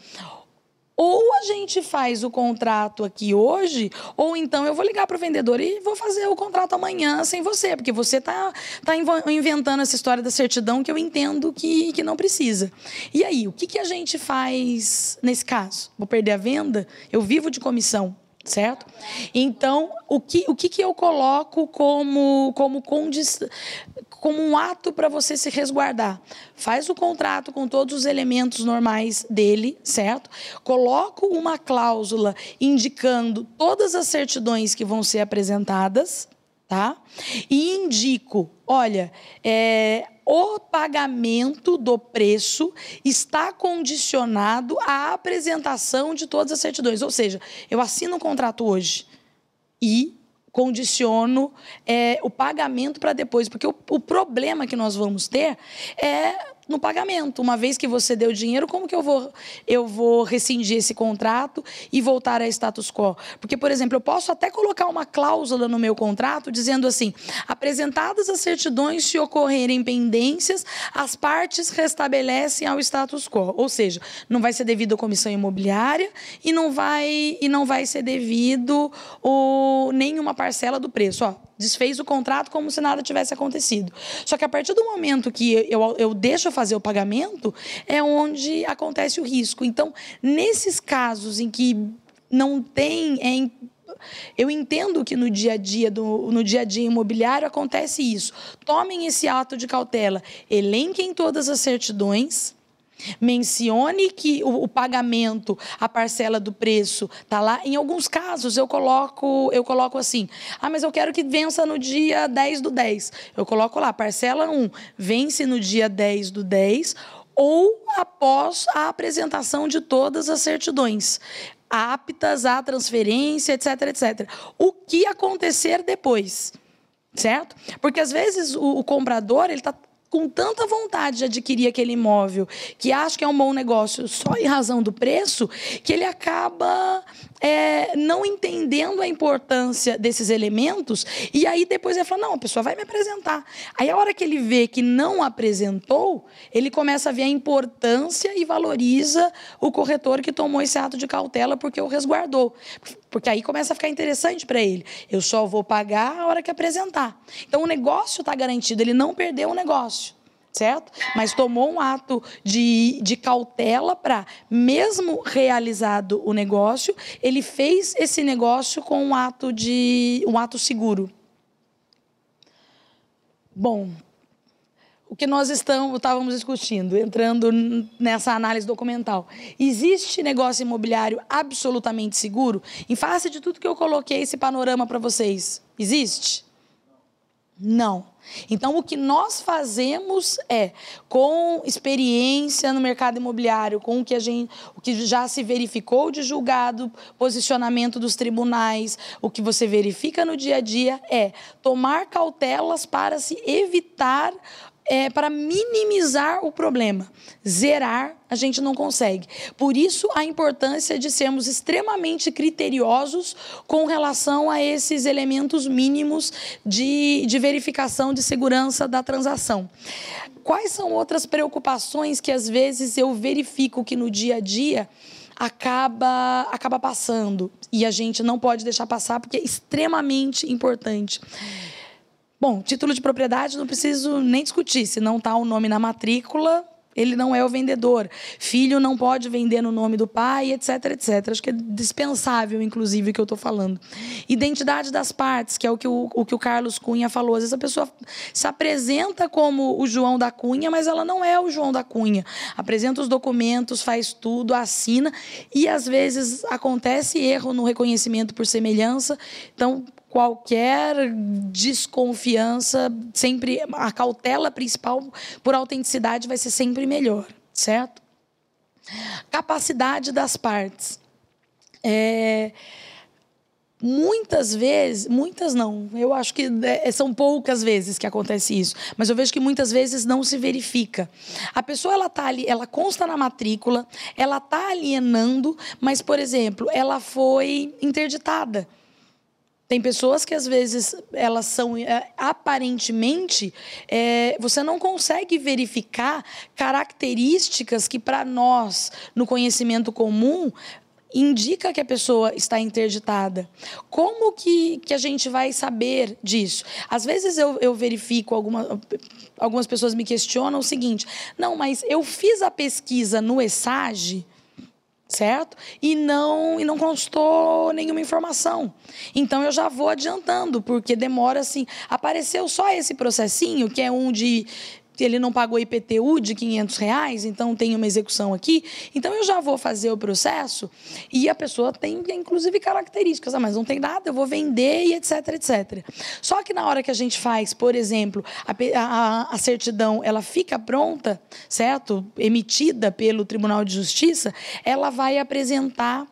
ou a gente faz o contrato aqui hoje, ou então eu vou ligar para o vendedor e vou fazer o contrato amanhã sem você, porque você está tá, tá inventando essa história da certidão que eu entendo que, que não precisa. E aí, o que, que a gente faz nesse caso? Vou perder a venda? Eu vivo de comissão certo? Então, o que, o que, que eu coloco como, como, condis, como um ato para você se resguardar? Faz o contrato com todos os elementos normais dele, certo? Coloco uma cláusula indicando todas as certidões que vão ser apresentadas, tá? E indico, olha, é, o pagamento do preço está condicionado à apresentação de todas as certidões. Ou seja, eu assino um contrato hoje e condiciono é, o pagamento para depois, porque o, o problema que nós vamos ter é no pagamento. Uma vez que você deu dinheiro, como que eu vou, eu vou rescindir esse contrato e voltar a status quo? Porque, por exemplo, eu posso até colocar uma cláusula no meu contrato dizendo assim: apresentadas as certidões, se ocorrerem pendências, as partes restabelecem ao status quo. Ou seja, não vai ser devido à comissão imobiliária e não vai, e não vai ser devido o, nenhuma parcela do preço. Ó, desfez o contrato como se nada tivesse acontecido. Só que a partir do momento que eu, eu deixo fazer o pagamento, é onde acontece o risco. Então, nesses casos em que não tem. É, eu entendo que no dia a dia do, no dia a dia imobiliário acontece isso. Tomem esse ato de cautela, elenquem todas as certidões Mencione que o, o pagamento, a parcela do preço está lá. Em alguns casos eu coloco, eu coloco assim: "Ah, mas eu quero que vença no dia 10 do 10". Eu coloco lá: "Parcela 1 vence no dia 10 do 10" ou após a apresentação de todas as certidões aptas à transferência, etc, etc. O que acontecer depois? certo? Porque às vezes o, o comprador ele está com tanta vontade de adquirir aquele imóvel, que acha que é um bom negócio só em razão do preço, que ele acaba é, não entendendo a importância desses elementos, e aí depois ele fala: não, a pessoa vai me apresentar. Aí a hora que ele vê que não apresentou, ele começa a ver a importância e valoriza o corretor que tomou esse ato de cautela porque o resguardou. Porque aí começa a ficar interessante para ele. Eu só vou pagar a hora que apresentar. Então o negócio está garantido, ele não perdeu o negócio certo? Mas tomou um ato de, de cautela para, mesmo realizado o negócio, ele fez esse negócio com um ato de um ato seguro. Bom, o que nós estamos, estávamos discutindo, entrando nessa análise documental. Existe negócio imobiliário absolutamente seguro? Em face de tudo que eu coloquei esse panorama para vocês, existe? Não. Então, o que nós fazemos é, com experiência no mercado imobiliário, com o que, a gente, o que já se verificou de julgado, posicionamento dos tribunais, o que você verifica no dia a dia, é tomar cautelas para se evitar é, para minimizar o problema. Zerar a gente não consegue. Por isso a importância de sermos extremamente criteriosos com relação a esses elementos mínimos de, de verificação de segurança da transação. Quais são outras preocupações que às vezes eu verifico que no dia a dia acaba acaba passando e a gente não pode deixar passar porque é extremamente importante. Bom, título de propriedade não preciso nem discutir. Se não está o nome na matrícula, ele não é o vendedor. Filho não pode vender no nome do pai, etc, etc. Acho que é dispensável, inclusive, o que eu estou falando. Identidade das partes, que é o que o, o que o Carlos Cunha falou. Às vezes a pessoa se apresenta como o João da Cunha, mas ela não é o João da Cunha. Apresenta os documentos, faz tudo, assina, e às vezes acontece erro no reconhecimento por semelhança. Então, qualquer desconfiança, sempre a cautela principal por autenticidade vai ser sempre melhor, certo? Capacidade das partes. É, muitas vezes, muitas não, eu acho que é, é, são poucas vezes que acontece isso, mas eu vejo que muitas vezes não se verifica. A pessoa ela tá ali, ela consta na matrícula, ela tá alienando, mas por exemplo, ela foi interditada tem pessoas que às vezes elas são é, aparentemente é, você não consegue verificar características que para nós no conhecimento comum indica que a pessoa está interditada. Como que, que a gente vai saber disso? Às vezes eu, eu verifico, alguma, algumas pessoas me questionam o seguinte, não, mas eu fiz a pesquisa no ESAGE, certo? E não e não constou nenhuma informação. Então eu já vou adiantando, porque demora assim. Apareceu só esse processinho, que é um de ele não pagou IPTU de 500 reais, então tem uma execução aqui, então eu já vou fazer o processo e a pessoa tem, inclusive, características, ah, mas não tem nada, eu vou vender e etc, etc. Só que na hora que a gente faz, por exemplo, a, a, a certidão, ela fica pronta, certo? Emitida pelo Tribunal de Justiça, ela vai apresentar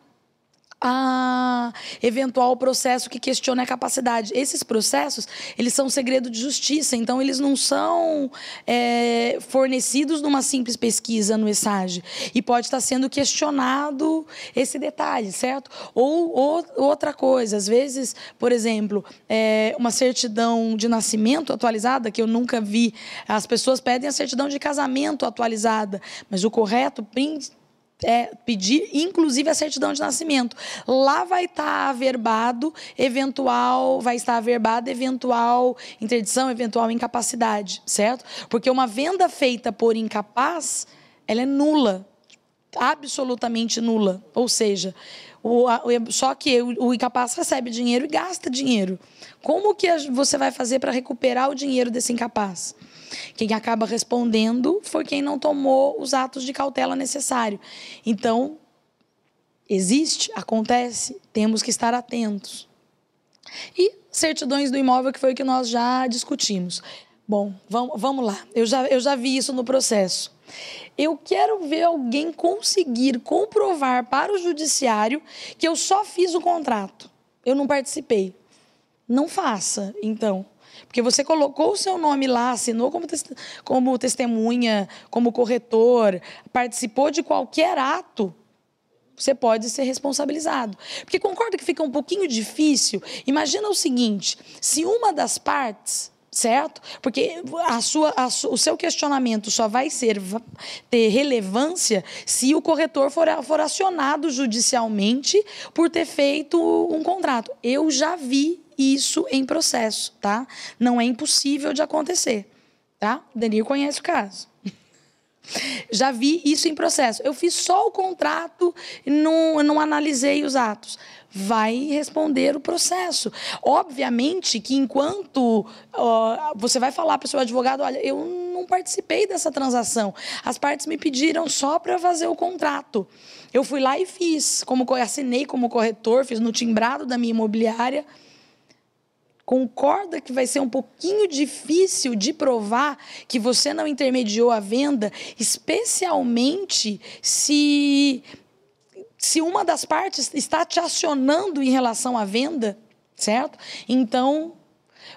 a ah, eventual processo que questiona a capacidade. Esses processos, eles são segredo de justiça, então eles não são é, fornecidos numa simples pesquisa no ESAGE. E pode estar sendo questionado esse detalhe, certo? Ou, ou outra coisa, às vezes, por exemplo, é, uma certidão de nascimento atualizada, que eu nunca vi, as pessoas pedem a certidão de casamento atualizada, mas o correto, é, pedir, inclusive, a certidão de nascimento. Lá vai estar averbado eventual, vai estar averbado eventual interdição, eventual incapacidade, certo? Porque uma venda feita por incapaz, ela é nula, absolutamente nula. Ou seja, o, a, só que o, o incapaz recebe dinheiro e gasta dinheiro. Como que você vai fazer para recuperar o dinheiro desse incapaz? Quem acaba respondendo foi quem não tomou os atos de cautela necessário. Então, existe, acontece, temos que estar atentos. E certidões do imóvel, que foi o que nós já discutimos. Bom, vamos, vamos lá. Eu já, eu já vi isso no processo. Eu quero ver alguém conseguir comprovar para o judiciário que eu só fiz o contrato, eu não participei. Não faça, então. Porque você colocou o seu nome lá, assinou como, como testemunha, como corretor, participou de qualquer ato você pode ser responsabilizado. Porque concorda que fica um pouquinho difícil? Imagina o seguinte: se uma das partes, certo? Porque a sua, a su, o seu questionamento só vai ser, ter relevância se o corretor for, for acionado judicialmente por ter feito um contrato. Eu já vi isso em processo, tá? Não é impossível de acontecer, tá? O Danilo conhece o caso. Já vi isso em processo. Eu fiz só o contrato e não, não analisei os atos. Vai responder o processo. Obviamente que enquanto ó, você vai falar para o seu advogado, olha, eu não participei dessa transação. As partes me pediram só para fazer o contrato. Eu fui lá e fiz, como assinei como corretor, fiz no timbrado da minha imobiliária. Concorda que vai ser um pouquinho difícil de provar que você não intermediou a venda, especialmente se se uma das partes está te acionando em relação à venda, certo? Então,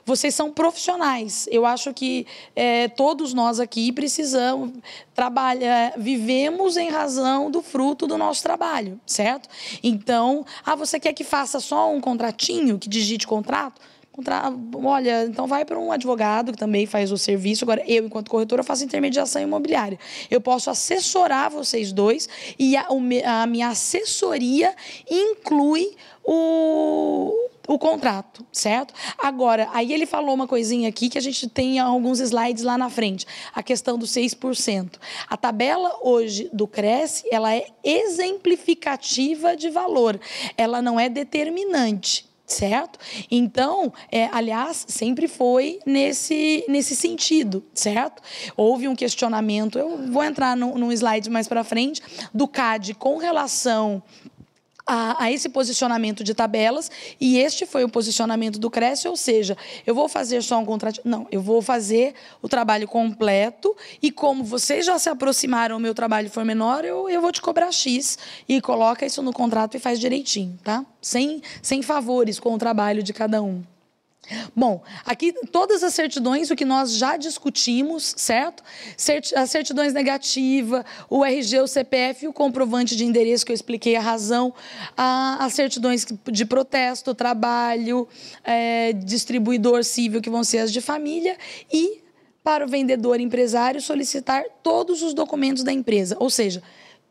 vocês são profissionais. Eu acho que é, todos nós aqui precisamos trabalhar, vivemos em razão do fruto do nosso trabalho, certo? Então, ah, você quer que faça só um contratinho, que digite contrato? Olha, então vai para um advogado que também faz o serviço. Agora, eu, enquanto corretora, faço intermediação imobiliária. Eu posso assessorar vocês dois e a, a minha assessoria inclui o, o contrato, certo? Agora, aí ele falou uma coisinha aqui que a gente tem alguns slides lá na frente, a questão dos 6%. A tabela hoje do Cresce, ela é exemplificativa de valor, ela não é determinante certo? Então, é, aliás, sempre foi nesse, nesse sentido, certo? Houve um questionamento, eu vou entrar num, num slide mais para frente, do CAD com relação a, a, esse posicionamento de tabelas, e este foi o posicionamento do Cresce, ou seja, eu vou fazer só um contrato. Não, eu vou fazer o trabalho completo, e como vocês já se aproximaram, o meu trabalho foi menor, eu, eu vou te cobrar X. E coloca isso no contrato e faz direitinho, tá? Sem, sem favores com o trabalho de cada um. Bom, aqui todas as certidões, o que nós já discutimos, certo? as certidões negativas, o RG, o CPF, o comprovante de endereço, que eu expliquei a razão, as certidões de protesto, trabalho, é, distribuidor civil, que vão ser as de família, e para o vendedor empresário solicitar todos os documentos da empresa, ou seja,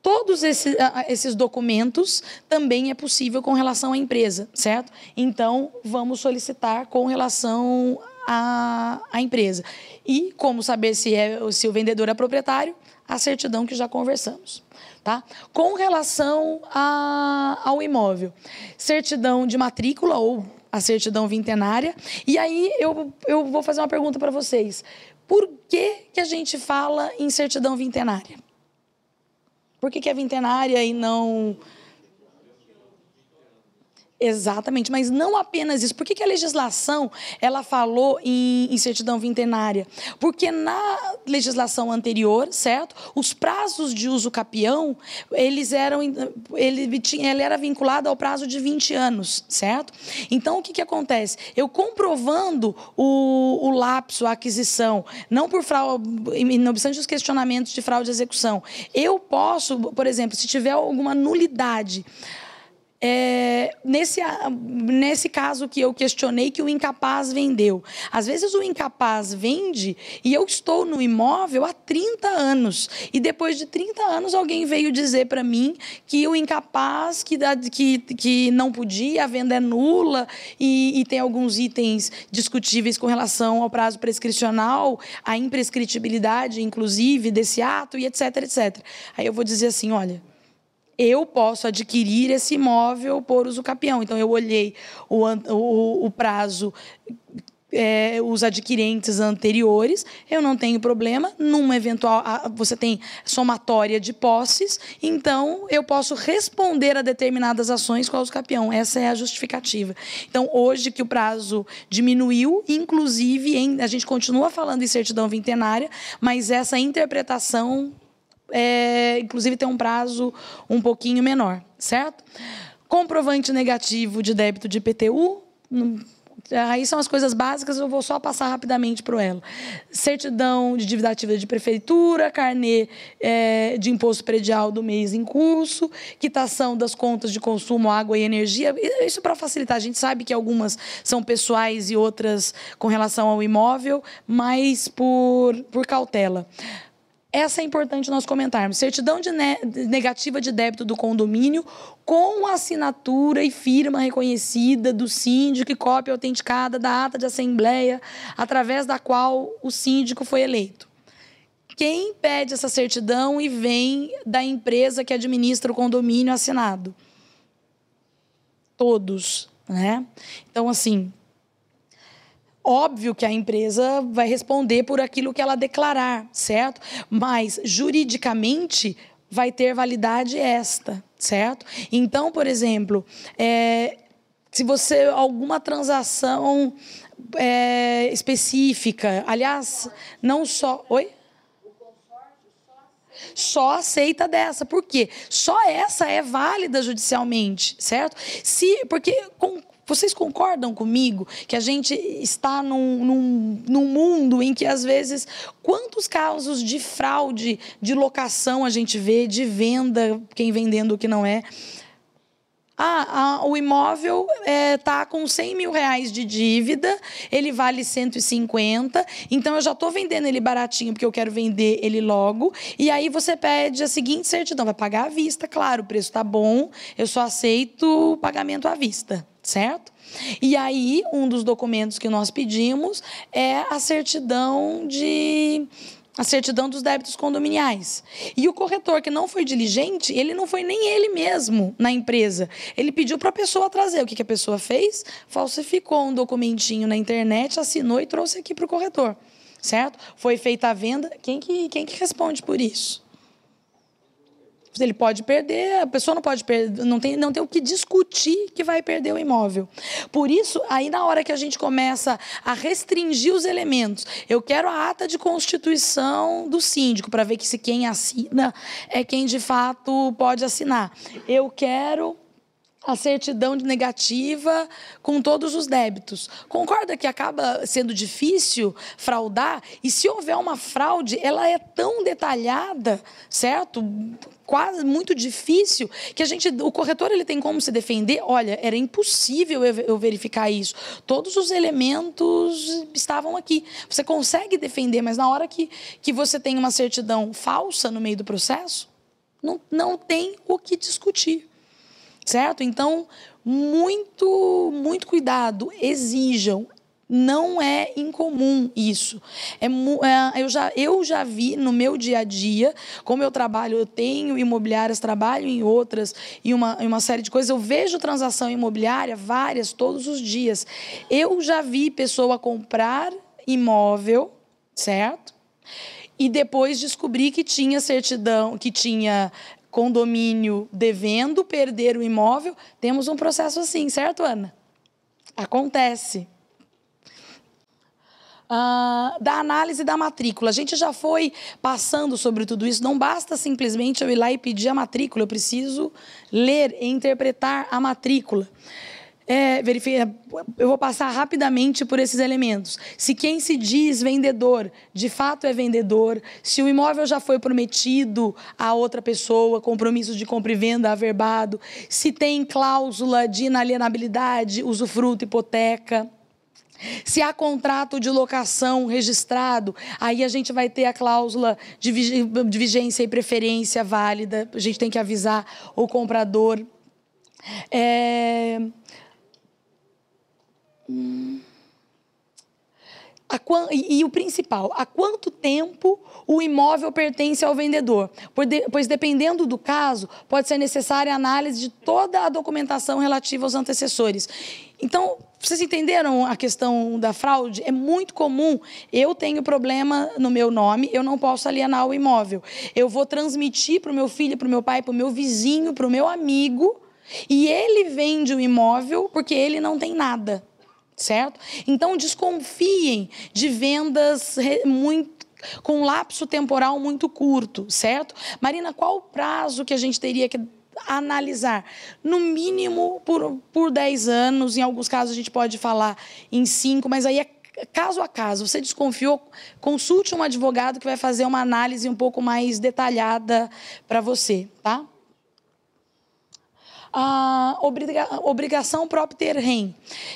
todos esses, esses, documentos também é possível com relação à empresa, certo? Então, vamos solicitar com relação à, à empresa. E como saber se, é, se o vendedor é proprietário? A certidão que já conversamos. Tá? Com relação a, ao imóvel, certidão de matrícula ou a certidão vintenária. E aí eu, eu vou fazer uma pergunta para vocês. Por que, que a gente fala em certidão vintenária? Por que, que é vintenária e não Exatamente, mas não apenas isso. Por que, que a legislação ela falou em, em certidão vintenária? Porque na legislação anterior, certo, os prazos de uso capião eles eram ele, tinha, ele era vinculado ao prazo de 20 anos, certo? Então o que, que acontece? Eu comprovando o, o lapso, a aquisição, não por fraude, não obstante os questionamentos de fraude e execução, eu posso, por exemplo, se tiver alguma nulidade é, nesse, nesse caso que eu questionei que o incapaz vendeu. Às vezes o incapaz vende e eu estou no imóvel há 30 anos. E depois de 30 anos alguém veio dizer para mim que o incapaz, que, que, que não podia, a venda é nula e, e tem alguns itens discutíveis com relação ao prazo prescricional, a imprescritibilidade, inclusive, desse ato e etc, etc. Aí eu vou dizer assim, olha eu posso adquirir esse imóvel por uso capião. Então, eu olhei o, o, o prazo é, os adquirentes anteriores, eu não tenho problema. Numa eventual. Você tem somatória de posses, então eu posso responder a determinadas ações com o capião. Essa é a justificativa. Então, hoje que o prazo diminuiu, inclusive, em, a gente continua falando em certidão vintenária, mas essa interpretação é, inclusive, ter um prazo um pouquinho menor, certo? Comprovante negativo de débito de IPTU. Hum, aí são as coisas básicas, eu vou só passar rapidamente o ela. Certidão de dívida ativa de prefeitura, carnê é, de imposto predial do mês em curso, quitação das contas de consumo, água e energia. Isso para facilitar. A gente sabe que algumas são pessoais e outras com relação ao imóvel, mas por, por cautela essa é importante nós comentarmos. Certidão de ne né, negativa de débito do condomínio com assinatura e firma reconhecida do síndico e cópia autenticada da ata de assembleia através da qual o síndico foi eleito. Quem pede essa certidão e vem da empresa que administra o condomínio assinado? Todos, né? Então, assim, Óbvio que a empresa vai responder por aquilo que ela declarar, certo? Mas juridicamente vai ter validade esta, certo? Então, por exemplo, é, se você alguma transação é, específica, aliás, não só, oi, só aceita dessa. Por quê? Só essa é válida judicialmente, certo? Se, porque com, vocês concordam comigo que a gente está num, num, num mundo em que, às vezes, quantos casos de fraude de locação a gente vê, de venda, quem vendendo o que não é? Ah, o imóvel está é, tá com 100 mil reais de dívida, ele vale 150, então eu já estou vendendo ele baratinho porque eu quero vender ele logo. E aí você pede a seguinte certidão: vai pagar à vista, claro, o preço está bom, eu só aceito o pagamento à vista certo? E aí, um dos documentos que nós pedimos é a certidão de a certidão dos débitos condominiais. E o corretor que não foi diligente, ele não foi nem ele mesmo na empresa. Ele pediu para a pessoa trazer. O que, que a pessoa fez? Falsificou um documentinho na internet, assinou e trouxe aqui para o corretor. Certo? Foi feita a venda. Quem que, quem que responde por isso? Ele pode perder, a pessoa não pode perder, não tem, não tem o que discutir que vai perder o imóvel. Por isso, aí na hora que a gente começa a restringir os elementos, eu quero a ata de constituição do síndico para ver que se quem assina é quem de fato pode assinar. Eu quero a certidão negativa com todos os débitos. Concorda que acaba sendo difícil fraudar? E se houver uma fraude, ela é tão detalhada, certo? quase muito difícil que a gente o corretor ele tem como se defender olha era impossível eu verificar isso todos os elementos estavam aqui você consegue defender mas na hora que, que você tem uma certidão falsa no meio do processo não, não tem o que discutir certo? Então, muito, muito cuidado, exijam. Não é incomum isso. É, é, eu, já, eu já vi no meu dia a dia, como eu trabalho, eu tenho imobiliárias, trabalho em outras, em uma, em uma série de coisas, eu vejo transação imobiliária várias, todos os dias. Eu já vi pessoa comprar imóvel, certo? e depois descobri que tinha certidão, que tinha condomínio devendo perder o imóvel, temos um processo assim, certo, Ana? Acontece. Uh, da análise da matrícula. A gente já foi passando sobre tudo isso. Não basta simplesmente eu ir lá e pedir a matrícula, eu preciso ler e interpretar a matrícula é, eu vou passar rapidamente por esses elementos. Se quem se diz vendedor, de fato é vendedor, se o imóvel já foi prometido a outra pessoa, compromisso de compra e venda averbado, se tem cláusula de inalienabilidade, usufruto, hipoteca. Se há contrato de locação registrado, aí a gente vai ter a cláusula de vigência e preferência válida. A gente tem que avisar o comprador. É, e, e, o principal, há quanto tempo o imóvel pertence ao vendedor? Pois dependendo do caso, pode ser necessária análise de toda a documentação relativa aos antecessores. Então, vocês entenderam a questão da fraude? É muito comum. Eu tenho problema no meu nome, eu não posso alienar o imóvel. Eu vou transmitir para o meu filho, para o meu pai, para o meu vizinho, para o meu amigo, e ele vende o imóvel porque ele não tem nada certo? Então desconfiem de vendas muito com um lapso temporal muito curto, certo? Marina, qual o prazo que a gente teria que analisar? No mínimo por, por 10 anos, em alguns casos a gente pode falar em 5, mas aí é caso a caso. Você desconfiou, consulte um advogado que vai fazer uma análise um pouco mais detalhada para você, tá? a obriga obrigação própria ter rem.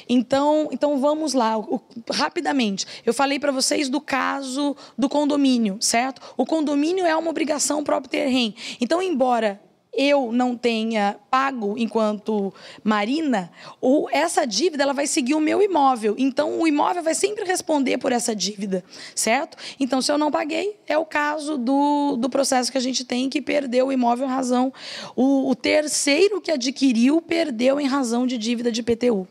Então, então vamos lá, o, rapidamente. Eu falei para vocês do caso do condomínio, certo? O condomínio é uma obrigação própria ter rem. Então, embora eu não tenha pago enquanto Marina, ou essa dívida ela vai seguir o meu imóvel. Então o imóvel vai sempre responder por essa dívida, certo? Então se eu não paguei, é o caso do, do processo que a gente tem que perdeu o imóvel em razão o, o terceiro que adquiriu perdeu em razão de dívida de PTU.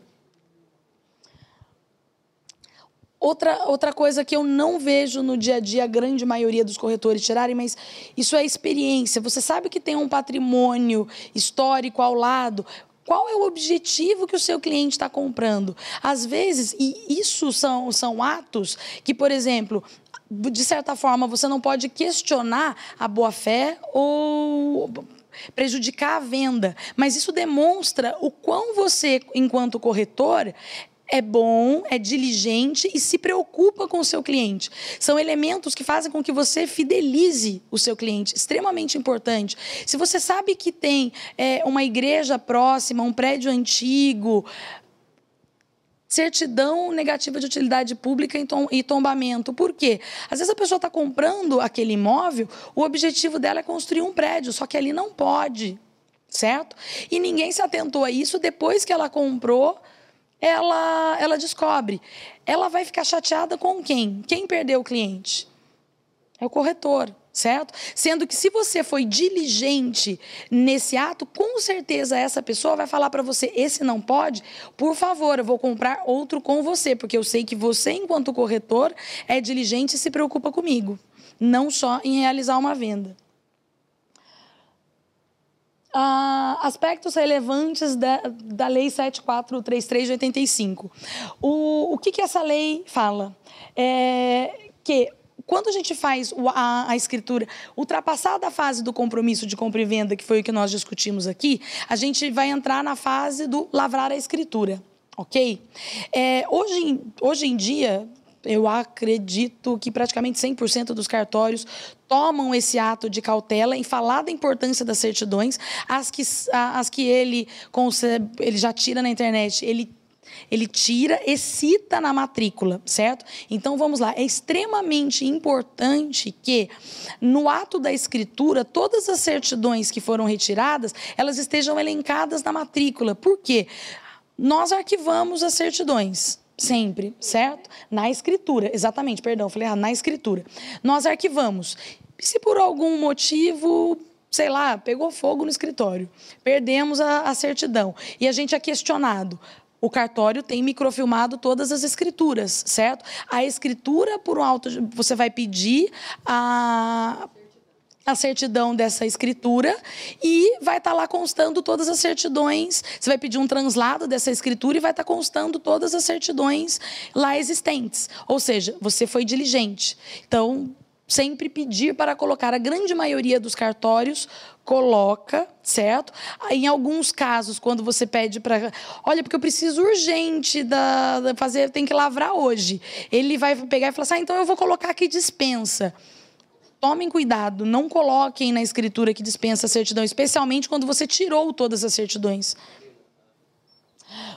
Outra, outra coisa que eu não vejo no dia a dia a grande maioria dos corretores tirarem, mas isso é experiência. Você sabe que tem um patrimônio histórico ao lado. Qual é o objetivo que o seu cliente está comprando? Às vezes, e isso são, são atos que, por exemplo, de certa forma, você não pode questionar a boa-fé ou prejudicar a venda. Mas isso demonstra o quão você, enquanto corretor, é bom, é diligente e se preocupa com o seu cliente. São elementos que fazem com que você fidelize o seu cliente, extremamente importante. Se você sabe que tem é, uma igreja próxima, um prédio antigo, certidão negativa de utilidade pública e tombamento. Por quê? Às vezes a pessoa está comprando aquele imóvel, o objetivo dela é construir um prédio, só que ali não pode, certo? E ninguém se atentou a isso depois que ela comprou ela, ela descobre. Ela vai ficar chateada com quem? Quem perdeu o cliente? É o corretor, certo? Sendo que se você foi diligente nesse ato, com certeza essa pessoa vai falar para você: esse não pode, por favor, eu vou comprar outro com você, porque eu sei que você, enquanto corretor, é diligente e se preocupa comigo, não só em realizar uma venda. Uh, aspectos relevantes da, da Lei 7433 de 85. O, o que, que essa lei fala? É que quando a gente faz a, a, escritura ultrapassar da fase do compromisso de compra e venda, que foi o que nós discutimos aqui, a gente vai entrar na fase do lavrar a escritura. Ok? É, hoje, hoje em dia, eu acredito que praticamente 100% dos cartórios tomam esse ato de cautela em falar da importância das certidões, as que, as que ele, concebe, ele já tira na internet, ele ele tira e cita na matrícula, certo? Então vamos lá, é extremamente importante que no ato da escritura todas as certidões que foram retiradas, elas estejam elencadas na matrícula. Por quê? Nós arquivamos as certidões, sempre, certo? Na escritura, exatamente, perdão, falei errado, na escritura. Nós arquivamos. E se por algum motivo, sei lá, pegou fogo no escritório, perdemos a, a certidão e a gente é questionado, o cartório tem microfilmado todas as escrituras, certo? A escritura por um alto. você vai pedir a a certidão dessa escritura e vai estar tá lá constando todas as certidões. Você vai pedir um translado dessa escritura e vai estar tá constando todas as certidões lá existentes. Ou seja, você foi diligente. Então, sempre pedir para colocar. A grande maioria dos cartórios coloca, certo? Em alguns casos, quando você pede para, olha, porque eu preciso urgente da, da fazer, tem que lavrar hoje. Ele vai pegar e falar assim, ah, então eu vou colocar aqui dispensa tomem cuidado, não coloquem na escritura que dispensa a certidão, especialmente quando você tirou todas as certidões.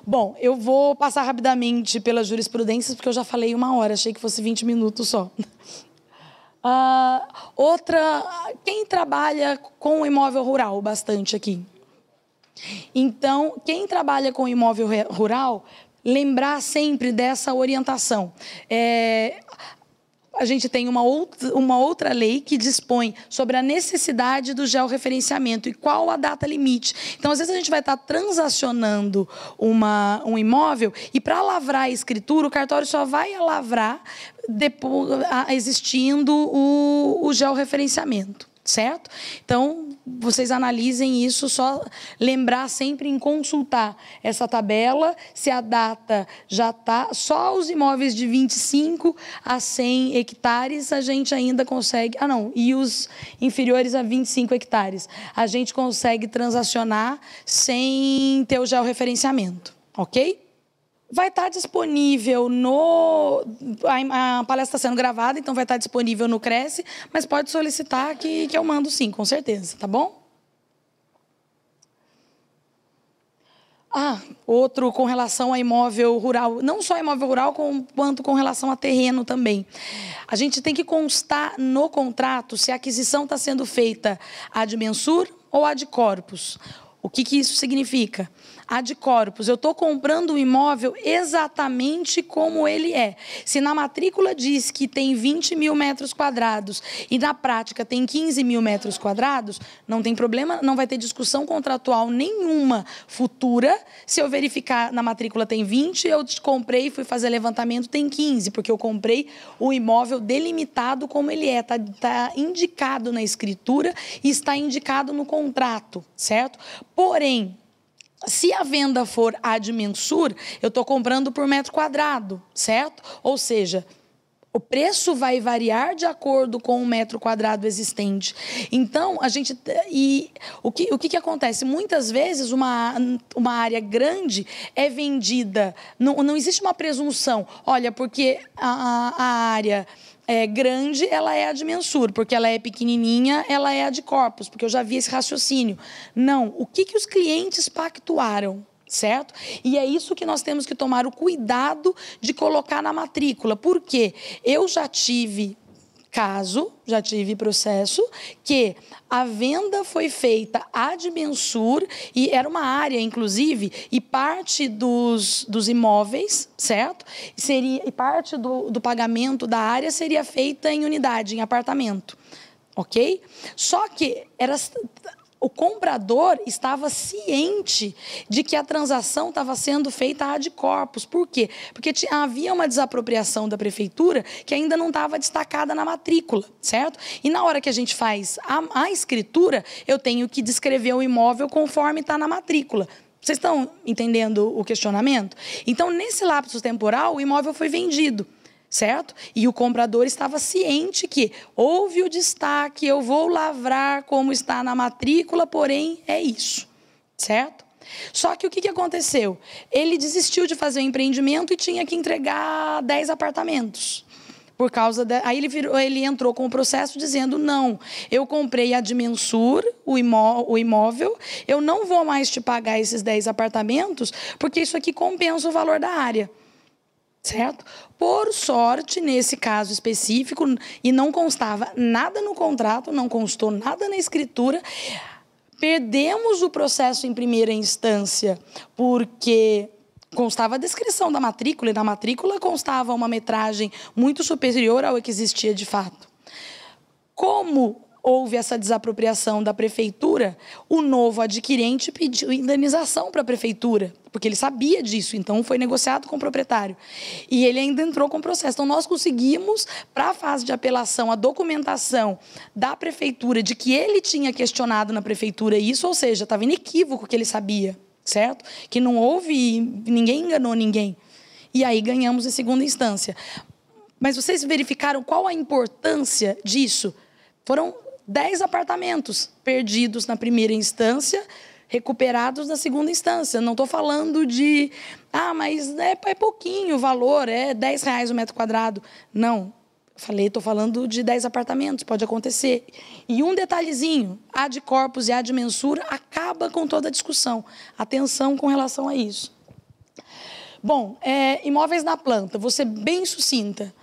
Bom, eu vou passar rapidamente pelas jurisprudências, porque eu já falei uma hora, achei que fosse 20 minutos só. Uh, outra, quem trabalha com imóvel rural bastante aqui? Então, quem trabalha com imóvel rural, lembrar sempre dessa orientação. É, a gente tem uma outra, uma outra lei que dispõe sobre a necessidade do georreferenciamento e qual a data limite. Então, às vezes, a gente vai estar transacionando uma, um imóvel e, para lavrar a escritura, o cartório só vai lavrar depois, existindo o, o georreferenciamento certo? Então, vocês analisem isso, só lembrar sempre em consultar essa tabela, se a data já está. Só os imóveis de 25 a 100 hectares a gente ainda consegue. Ah, não, e os inferiores a 25 hectares. A gente consegue transacionar sem ter o georreferenciamento, ok? Vai estar tá disponível no. A, a palestra está sendo gravada, então vai estar tá disponível no Cresce, mas pode solicitar que, que eu mando sim, com certeza, tá bom? Ah, outro com relação a imóvel rural, não só imóvel rural, com, quanto com relação a terreno também. A gente tem que constar no contrato se a aquisição está sendo feita ad mensur ou ad corpus. O que, que isso significa? a de corpus. Eu estou comprando o imóvel exatamente como ele é. Se na matrícula diz que tem 20 mil metros quadrados e na prática tem 15 mil metros quadrados, não tem problema, não vai ter discussão contratual nenhuma futura. Se eu verificar na matrícula tem 20, eu comprei, fui fazer levantamento, tem 15, porque eu comprei o imóvel delimitado como ele é, está tá indicado na escritura e está indicado no contrato, certo? Porém, se a venda for ad mensur, eu estou comprando por metro quadrado, certo? Ou seja, o preço vai variar de acordo com o metro quadrado existente. Então, a gente. E o que, o que, que acontece? Muitas vezes, uma, uma área grande é vendida. Não, não existe uma presunção. Olha, porque a, a área é, grande, ela é a de mensura, porque ela é pequenininha, ela é a de corpus, porque eu já vi esse raciocínio. Não, o que, que os clientes pactuaram? certo? E é isso que nós temos que tomar o cuidado de colocar na matrícula, porque eu já tive caso, já tive processo, que a venda foi feita ad mensur e era uma área, inclusive, e parte dos, dos imóveis, certo? Seria, e parte do, do pagamento da área seria feita em unidade, em apartamento. Ok? Só que era o comprador estava ciente de que a transação estava sendo feita ad corpus. Por quê? Porque tinha, havia uma desapropriação da prefeitura que ainda não estava destacada na matrícula, certo? E na hora que a gente faz a, a escritura, eu tenho que descrever o imóvel conforme está na matrícula. Vocês estão entendendo o questionamento? Então, nesse lapso temporal, o imóvel foi vendido certo? E o comprador estava ciente que houve o destaque, eu vou lavrar como está na matrícula, porém é isso, certo? Só que o que, aconteceu? Ele desistiu de fazer o empreendimento e tinha que entregar 10 apartamentos. Por causa da... Aí ele, virou, ele entrou com o processo dizendo: não, eu comprei a dimensur o, imó, o imóvel, eu não vou mais te pagar esses 10 apartamentos, porque isso aqui compensa o valor da área. Certo? Por sorte, nesse caso específico, e não constava nada no contrato, não constou nada na escritura, perdemos o processo em primeira instância, porque constava a descrição da matrícula, e na matrícula constava uma metragem muito superior ao que existia de fato. Como houve essa desapropriação da prefeitura, o novo adquirente pediu indenização para a prefeitura, porque ele sabia disso, então foi negociado com o proprietário. E ele ainda entrou com o processo. Então, nós conseguimos, para a fase de apelação, a documentação da prefeitura de que ele tinha questionado na prefeitura isso, ou seja, estava inequívoco que ele sabia, certo? Que não houve, ninguém enganou ninguém. E aí ganhamos em segunda instância. Mas vocês verificaram qual a importância disso? Foram 10 apartamentos perdidos na primeira instância, recuperados na segunda instância. Não estou falando de, ah, mas é, é pouquinho o valor, é 10 reais o metro quadrado. Não. Falei, estou falando de 10 apartamentos, pode acontecer. E um detalhezinho, a de corpus e a de mensura acaba com toda a discussão. Atenção com relação a isso. Bom, é, imóveis na planta, você bem sucinta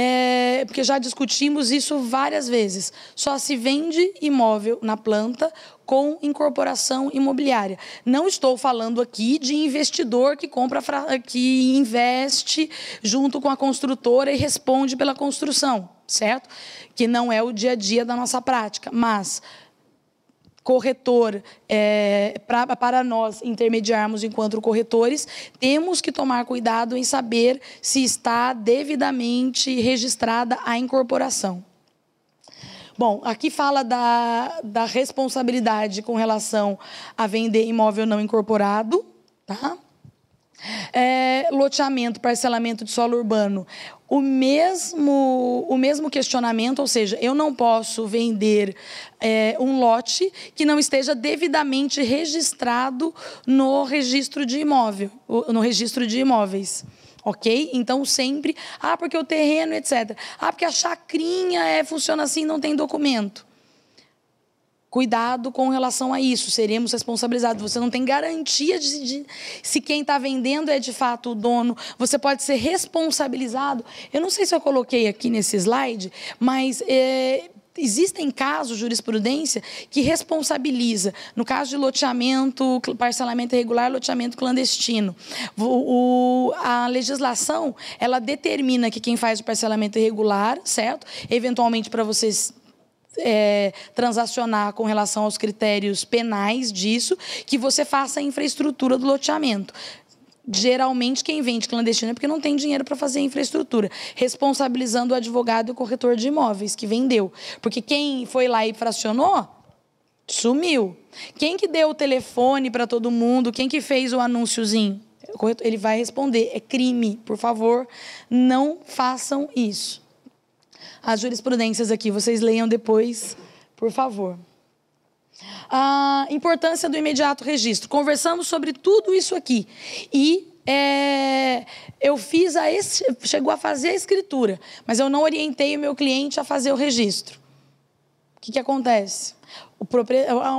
é, porque já discutimos isso várias vezes. Só se vende imóvel na planta com incorporação imobiliária. Não estou falando aqui de investidor que compra, que investe junto com a construtora e responde pela construção, certo? Que não é o dia a dia da nossa prática, mas corretor é, pra, para nós intermediarmos enquanto corretores, temos que tomar cuidado em saber se está devidamente registrada a incorporação. Bom, aqui fala da, da responsabilidade com relação a vender imóvel não incorporado, tá? É, loteamento, parcelamento de solo urbano o mesmo, o mesmo questionamento, ou seja, eu não posso vender é, um lote que não esteja devidamente registrado no registro de imóvel, no registro de imóveis. Ok? Então sempre, ah, porque o terreno, etc. Ah, porque a chacrinha é, funciona assim, não tem documento cuidado com relação a isso, seremos responsabilizados. Você não tem garantia de, de se quem está vendendo é de fato o dono. Você pode ser responsabilizado. Eu não sei se eu coloquei aqui nesse slide, mas é, existem casos, jurisprudência, que responsabiliza. No caso de loteamento, parcelamento irregular, loteamento clandestino. O, o, a legislação, ela determina que quem faz o parcelamento irregular, certo? Eventualmente, para vocês é, transacionar com relação aos critérios penais disso, que você faça a infraestrutura do loteamento geralmente quem vende clandestino é porque não tem dinheiro para fazer infraestrutura, responsabilizando o advogado e o corretor de imóveis que vendeu. Porque quem foi lá e fracionou, sumiu. Quem que deu o telefone para todo mundo, quem que fez o anúnciozinho, ele vai responder, é crime, por favor, não façam isso as jurisprudências aqui. Vocês leiam depois, por favor. A importância do imediato registro. Conversamos sobre tudo isso aqui. E é, eu fiz a. Chegou a fazer a escritura, mas eu não orientei o meu cliente a fazer o registro. O que, que acontece? O,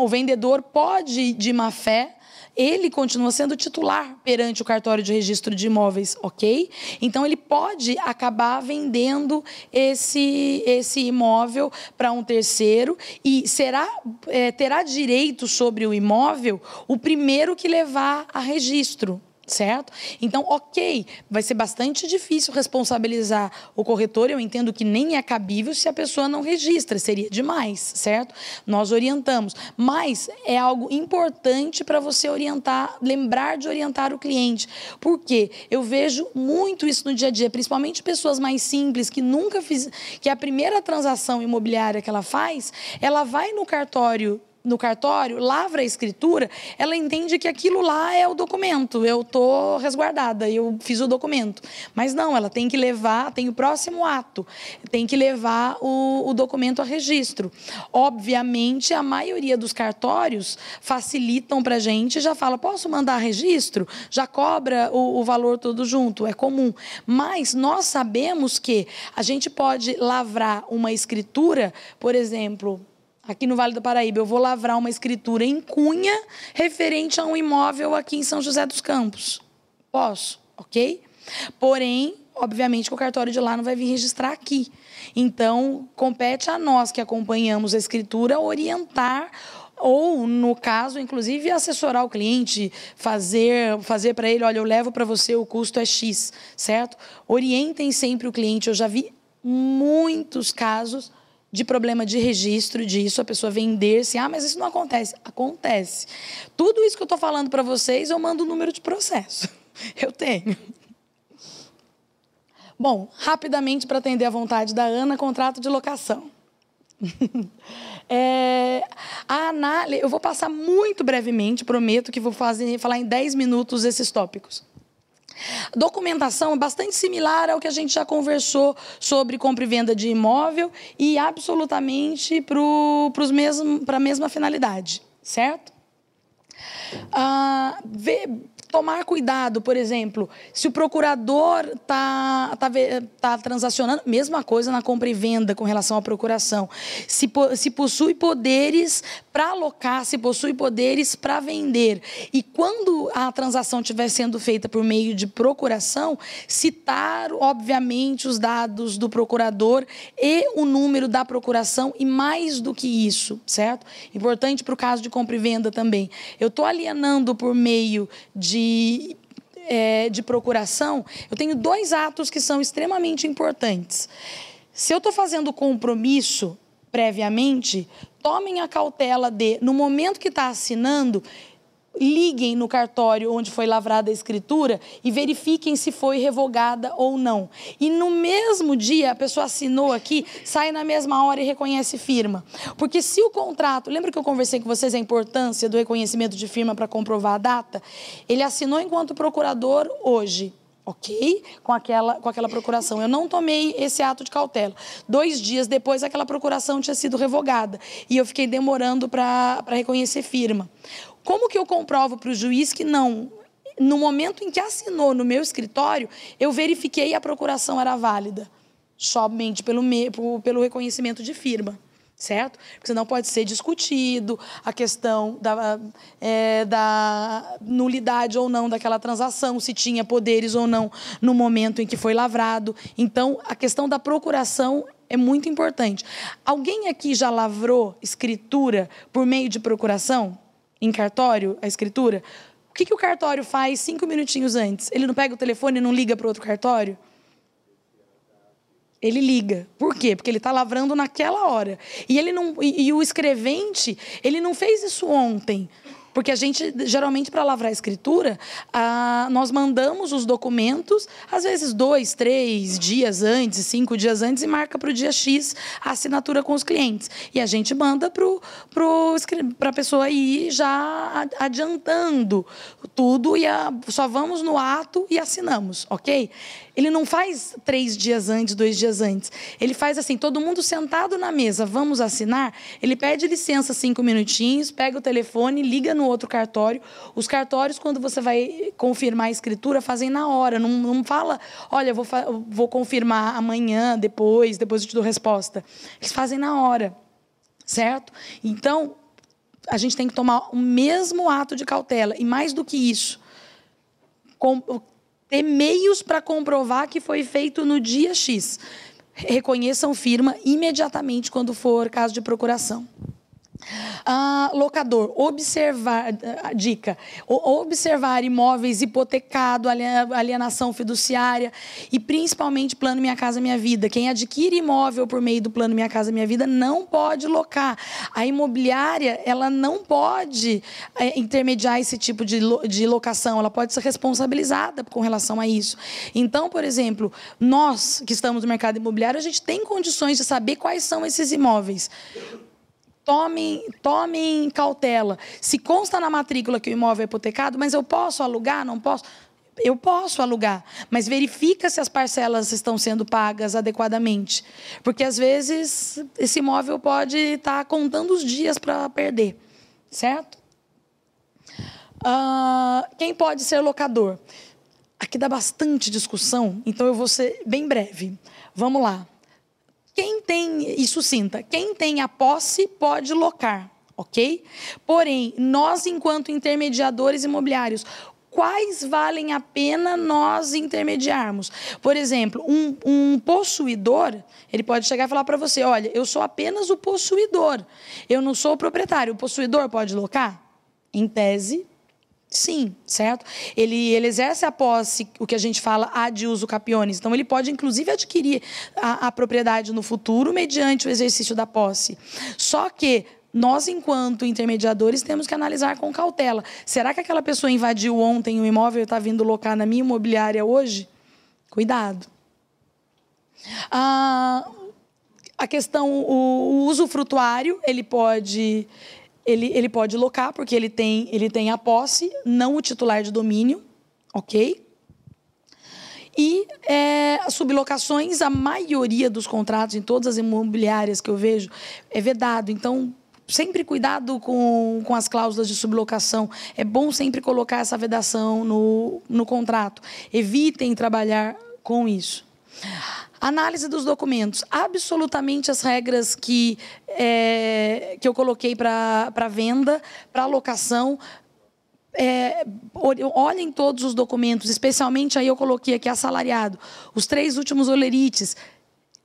o vendedor pode, de má fé, ele continua sendo titular perante o cartório de registro de imóveis, ok? Então ele pode acabar vendendo esse, esse imóvel para um terceiro e será é, terá direito sobre o imóvel o primeiro que levar a registro, certo? Então, ok, vai ser bastante difícil responsabilizar o corretor. Eu entendo que nem é cabível se a pessoa não registra, seria demais, certo? Nós orientamos, mas é algo importante para você orientar, lembrar de orientar o cliente, porque eu vejo muito isso no dia a dia, principalmente pessoas mais simples que nunca fiz, que a primeira transação imobiliária que ela faz, ela vai no cartório no cartório, lavra a escritura, ela entende que aquilo lá é o documento, eu tô resguardada, eu fiz o documento. Mas não, ela tem que levar, tem o próximo ato, tem que levar o, o documento a registro. Obviamente, a maioria dos cartórios facilitam para gente, já fala, posso mandar registro? Já cobra o, o valor todo junto, é comum. Mas nós sabemos que a gente pode lavrar uma escritura, por exemplo, aqui no Vale do Paraíba, eu vou lavrar uma escritura em cunha referente a um imóvel aqui em São José dos Campos. Posso, ok? Porém, obviamente que o cartório de lá não vai vir registrar aqui. Então, compete a nós que acompanhamos a escritura orientar ou no caso, inclusive, assessorar o cliente, fazer fazer para ele, olha, eu levo para você, o custo é X, certo? Orientem sempre o cliente. Eu já vi muitos casos de problema de registro disso, a pessoa vender se assim, ah, mas isso não acontece. Acontece. Tudo isso que eu estou falando para vocês, eu mando o número de processo. Eu tenho. Bom, rapidamente para atender à vontade da Ana, contrato de locação. é, a análise, eu vou passar muito brevemente, prometo que vou fazer, falar em 10 minutos esses tópicos. Documentação é bastante similar ao que a gente já conversou sobre compra e venda de imóvel e absolutamente para a mesma finalidade, certo? Ah, tomar cuidado, por exemplo, se o procurador está tá, tá, tá transacionando, mesma coisa na compra e venda com relação à procuração. Se, se possui poderes para alocar, se possui poderes para vender. E quando a transação estiver sendo feita por meio de procuração, citar, obviamente, os dados do procurador e o número da procuração e mais do que isso, certo? Importante para o caso de compra e venda também. Eu estou alienando por meio de de, é, de procuração, eu tenho dois atos que são extremamente importantes. Se eu estou fazendo compromisso previamente, tomem a cautela de, no momento que está assinando, liguem no cartório onde foi lavrada a escritura e verifiquem se foi revogada ou não. E no mesmo dia, a pessoa assinou aqui, sai na mesma hora e reconhece firma. Porque se o contrato, lembra que eu conversei com vocês a importância do reconhecimento de firma para comprovar a data? Ele assinou enquanto procurador hoje, ok? Com aquela, com aquela procuração. Eu não tomei esse ato de cautela. Dois dias depois, aquela procuração tinha sido revogada e eu fiquei demorando para reconhecer firma. Como que eu comprovo para o juiz que não? No momento em que assinou no meu escritório, eu verifiquei a procuração era válida, somente pelo, me, pelo reconhecimento de firma certo? Porque senão pode ser discutido a questão da, é, da nulidade ou não daquela transação, se tinha poderes ou não no momento em que foi lavrado. Então, a questão da procuração é muito importante. Alguém aqui já lavrou escritura por meio de procuração? em cartório a escritura, o que, que o cartório faz cinco minutinhos antes? Ele não pega o telefone e não liga para outro cartório? Ele liga. Por quê? Porque ele está lavrando naquela hora. E ele não e, e, o escrevente, ele não fez isso ontem. Porque a gente, geralmente, para lavrar a escritura, nós mandamos os documentos, às vezes dois, três dias antes, cinco dias antes, e marca para o dia X a assinatura com os clientes. E a gente manda para a pessoa ir já adiantando tudo e a, só vamos no ato e assinamos, ok? Ele não faz três dias antes, dois dias antes. Ele faz assim, todo mundo sentado na mesa, vamos assinar? Ele pede licença cinco minutinhos, pega o telefone, liga no outro cartório. Os cartórios, quando você vai confirmar a escritura, fazem na hora. Não, não fala, olha, vou, vou confirmar amanhã, depois, depois eu te dou resposta. Eles fazem na hora, certo? Então, a gente tem que tomar o mesmo ato de cautela. E mais do que isso, ter meios para comprovar que foi feito no dia X. Reconheçam firma imediatamente quando for caso de procuração. Ah, locador, observar, ah, dica, observar imóveis hipotecado, alienação fiduciária e principalmente plano Minha Casa Minha Vida. Quem adquire imóvel por meio do plano Minha Casa Minha Vida não pode locar. A imobiliária, ela não pode eh, intermediar esse tipo de, de locação, ela pode ser responsabilizada com relação a isso. Então, por exemplo, nós que estamos no mercado imobiliário, a gente tem condições de saber quais são esses imóveis tomem, tomem cautela. Se consta na matrícula que o imóvel é hipotecado, mas eu posso alugar, não posso? Eu posso alugar, mas verifica se as parcelas estão sendo pagas adequadamente. Porque às vezes esse imóvel pode estar tá contando os dias para perder, certo? Uh, quem pode ser locador? Aqui dá bastante discussão, então eu vou ser bem breve. Vamos lá. Quem tem, e sucinta, quem tem a posse pode locar, ok? Porém, nós, enquanto intermediadores imobiliários, quais valem a pena nós intermediarmos. Por exemplo, um, um possuidor, ele pode chegar e falar para você, olha, eu sou apenas o possuidor, eu não sou o proprietário. O possuidor pode locar? Em tese, Sim, certo? Ele, ele exerce a posse, o que a gente fala, de uso capiones. Então, ele pode, inclusive, adquirir a, a propriedade no futuro mediante o exercício da posse. Só que nós, enquanto intermediadores, temos que analisar com cautela. Será que aquela pessoa invadiu ontem o imóvel e está vindo locar na minha imobiliária hoje? Cuidado. Ah, a questão, o, o uso frutuário, ele pode ele, ele pode locar, porque ele tem, ele tem a posse, não o titular de domínio, ok? E é, sublocações, a maioria dos contratos em todas as imobiliárias que eu vejo é vedado. Então, sempre cuidado com, com as cláusulas de sublocação. É bom sempre colocar essa vedação no, no contrato. Evitem trabalhar com isso. Análise dos documentos. Absolutamente as regras que, é, que eu coloquei para venda, para alocação, é, olhem todos os documentos, especialmente aí eu coloquei aqui assalariado, os três últimos olerites.